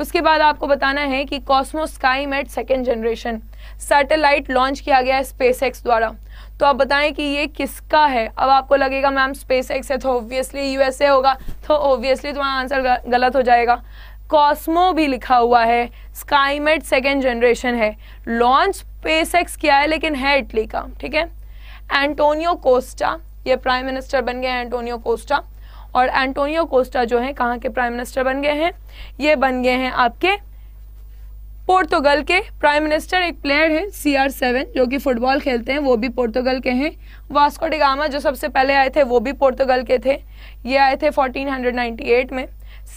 [SPEAKER 1] उसके बाद आपको बताना है कि cosmo Skymet second generation satellite launch किया गया है स्पेस द्वारा तो आप बताएं कि ये किसका है अब आपको लगेगा मैम स्पेस एक्स है तो ऑब्वियसली यूएसए होगा तो ऑब्वियसली तुम्हारा आंसर गलत हो जाएगा कॉस्मो भी लिखा हुआ है स्काईमेट सेकेंड जनरेशन है लॉन्च स्पेस एक्स किया है लेकिन है इटली का ठीक है एंटोनियो कोस्टा ये प्राइम मिनिस्टर बन गए हैं एंटोनियो कोस्टा और एंटोनियो कोस्टा जो है कहाँ के प्राइम मिनिस्टर बन गए हैं ये बन गए हैं आपके पोर्तुगल के प्राइम मिनिस्टर एक प्लेयर है सी आर सेवन जो कि फुटबॉल खेलते हैं वो भी पोर्तुगल के हैं वास्को डिगामा जो सबसे पहले आए थे वो भी पोर्तुगल के थे ये आए थे 1498 में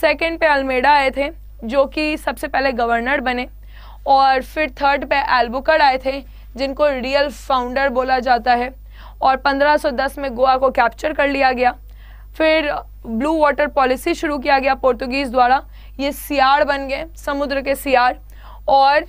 [SPEAKER 1] सेकंड पे अल्मेडा आए थे जो कि सबसे पहले गवर्नर बने और फिर थर्ड पे एल्बुकड आए थे जिनको रियल फाउंडर बोला जाता है और 1510 में गोवा को कैप्चर कर लिया गया फिर ब्लू वाटर पॉलिसी शुरू किया गया पोर्तुगीज़ द्वारा ये सियाड़ बन गए समुद्र के सियाड़ और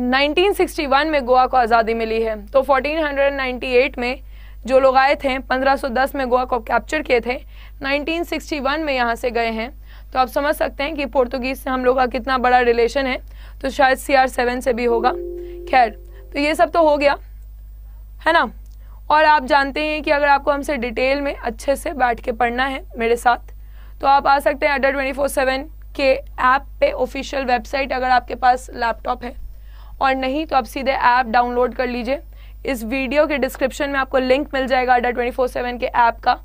[SPEAKER 1] 1961 में गोवा को आज़ादी मिली है तो 1498 में जो लोग आए थे 1510 में गोवा को कैप्चर किए थे 1961 में यहाँ से गए हैं तो आप समझ सकते हैं कि पोर्तुगीज से हम लोग का कितना बड़ा रिलेशन है तो शायद सी आर सेवन से भी होगा खैर तो ये सब तो हो गया है ना और आप जानते हैं कि अगर आपको हमसे डिटेल में अच्छे से बैठ के पढ़ना है मेरे साथ तो आप आ सकते हैं अड्डा ट्वेंटी फोर सेवन के ऐप पे ऑफिशियल वेबसाइट अगर आपके पास लैपटॉप है और नहीं तो आप सीधे ऐप डाउनलोड कर लीजिए इस वीडियो के डिस्क्रिप्शन में आपको लिंक मिल जाएगा अड्डा ट्वेंटी फोर सेवन के ऐप का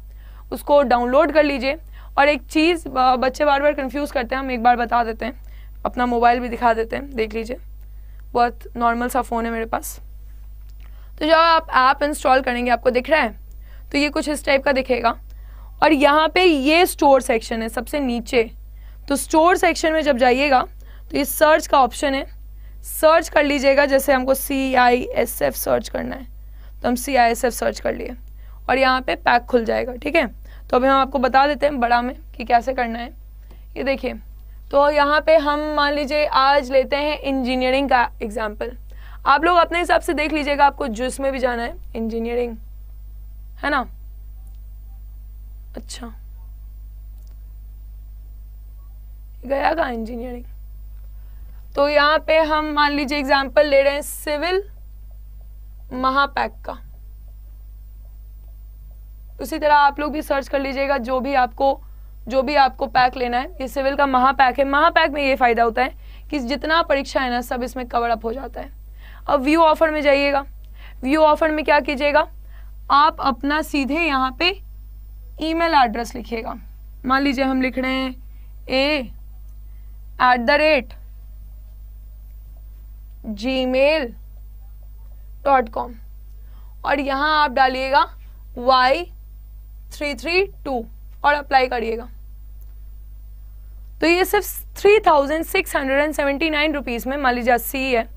[SPEAKER 1] उसको डाउनलोड कर लीजिए और एक चीज़ बच्चे बार बार कंफ्यूज करते हैं हम एक बार बता देते हैं अपना मोबाइल भी दिखा देते हैं देख लीजिए बहुत नॉर्मल सा फ़ोन है मेरे पास तो जब आप ऐप इंस्टॉल करेंगे आपको दिख रहा है तो ये कुछ इस टाइप का दिखेगा और यहाँ पे ये स्टोर सेक्शन है सबसे नीचे तो स्टोर सेक्शन में जब जाइएगा तो ये सर्च का ऑप्शन है सर्च कर लीजिएगा जैसे हमको C I S F search करना है तो हम C I S F search कर लिए और यहाँ पे पैक खुल जाएगा ठीक है तो अभी हम आपको बता देते हैं बड़ा में कि कैसे करना है ये देखिए तो यहाँ पे हम मान लीजिए आज लेते हैं इंजीनियरिंग का एग्जाम्पल आप लोग अपने हिसाब से देख लीजिएगा आपको में भी जाना है इंजीनियरिंग है ना अच्छा गया का इंजीनियरिंग तो यहाँ पे हम मान लीजिए एग्जाम्पल ले रहे हैं सिविल महापैक का उसी तरह आप लोग भी सर्च कर लीजिएगा जो भी आपको जो भी आपको पैक लेना है ये सिविल का महापैक है महापैक में ये फ़ायदा होता है कि जितना परीक्षा है ना सब इसमें कवर अप हो जाता है अब व्यू ऑफर में जाइएगा व्यू ऑफर में क्या कीजिएगा आप अपना सीधे यहाँ पे ईमेल एड्रेस लिखिएगा मान लीजिए हम लिख रहे हैं A at the rate Gmail dot com और यहाँ आप डालिएगा वाई थ्री थ्री टू और अप्लाई करिएगा तो ये सिर्फ three thousand six hundred and seventy nine rupees में मान लीजिए अस्सी है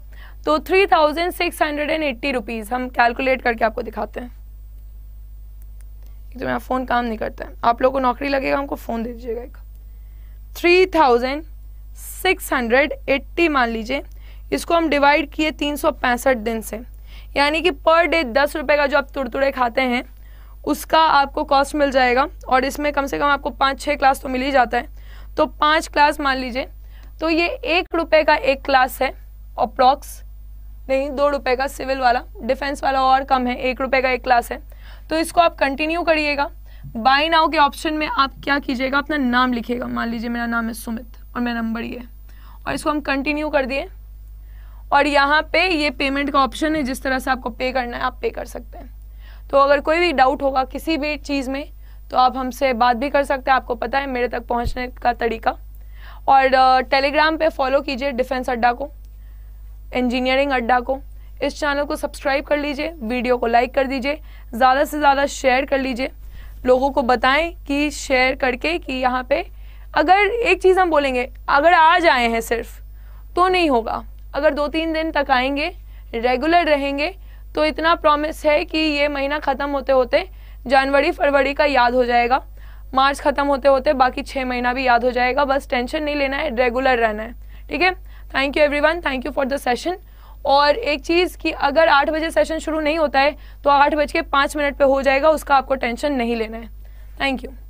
[SPEAKER 1] तो three thousand six hundred and eighty rupees हम कैलकुलेट करके आपको दिखाते हैं तो मेरा फ़ोन काम नहीं करता है आप लोग को नौकरी लगेगा हमको फ़ोन दे दीजिएगा एक थ्री थाउजेंड 680 मान लीजिए इसको हम डिवाइड किए तीन दिन से यानी कि पर डे दस रुपये का जो आप तुड़तुड़े खाते हैं उसका आपको कॉस्ट मिल जाएगा और इसमें कम से कम आपको पाँच छः क्लास तो मिल ही जाता है तो पाँच क्लास मान लीजिए तो ये एक रुपये का एक क्लास है अप्रॉक्स नहीं दो रुपये का सिविल वाला डिफेंस वाला और कम है एक रुपये का एक क्लास है तो इसको आप कंटिन्यू करिएगा बाई नाउ के ऑप्शन में आप क्या कीजिएगा अपना नाम लिखिएगा मान लीजिए मेरा नाम है सुमित और मेरा नंबर ये और इसको हम कंटिन्यू कर दिए और यहाँ पे ये पेमेंट का ऑप्शन है जिस तरह से आपको पे करना है आप पे कर सकते हैं तो अगर कोई भी डाउट होगा किसी भी चीज़ में तो आप हमसे बात भी कर सकते हैं आपको पता है मेरे तक पहुँचने का तरीका और टेलीग्राम पे फॉलो कीजिए डिफेंस अड्डा को इंजीनियरिंग अड्डा को इस चैनल को सब्सक्राइब कर लीजिए वीडियो को लाइक कर दीजिए ज़्यादा से ज़्यादा शेयर कर लीजिए लोगों को बताएं कि शेयर करके कि यहाँ पे अगर एक चीज़ हम बोलेंगे अगर आज आए हैं सिर्फ तो नहीं होगा अगर दो तीन दिन तक आएंगे रेगुलर रहेंगे तो इतना प्रॉमिस है कि ये महीना ख़त्म होते होते जनवरी फरवरी का याद हो जाएगा मार्च ख़त्म होते होते बाकी छः महीना भी याद हो जाएगा बस टेंशन नहीं लेना है रेगुलर रहना है ठीक है thank you everyone thank you for the session और एक चीज़ कि अगर आठ बजे सेशन शुरू नहीं होता है तो आठ बज के पाँच मिनट पर हो जाएगा उसका आपको टेंशन नहीं लेना है थैंक यू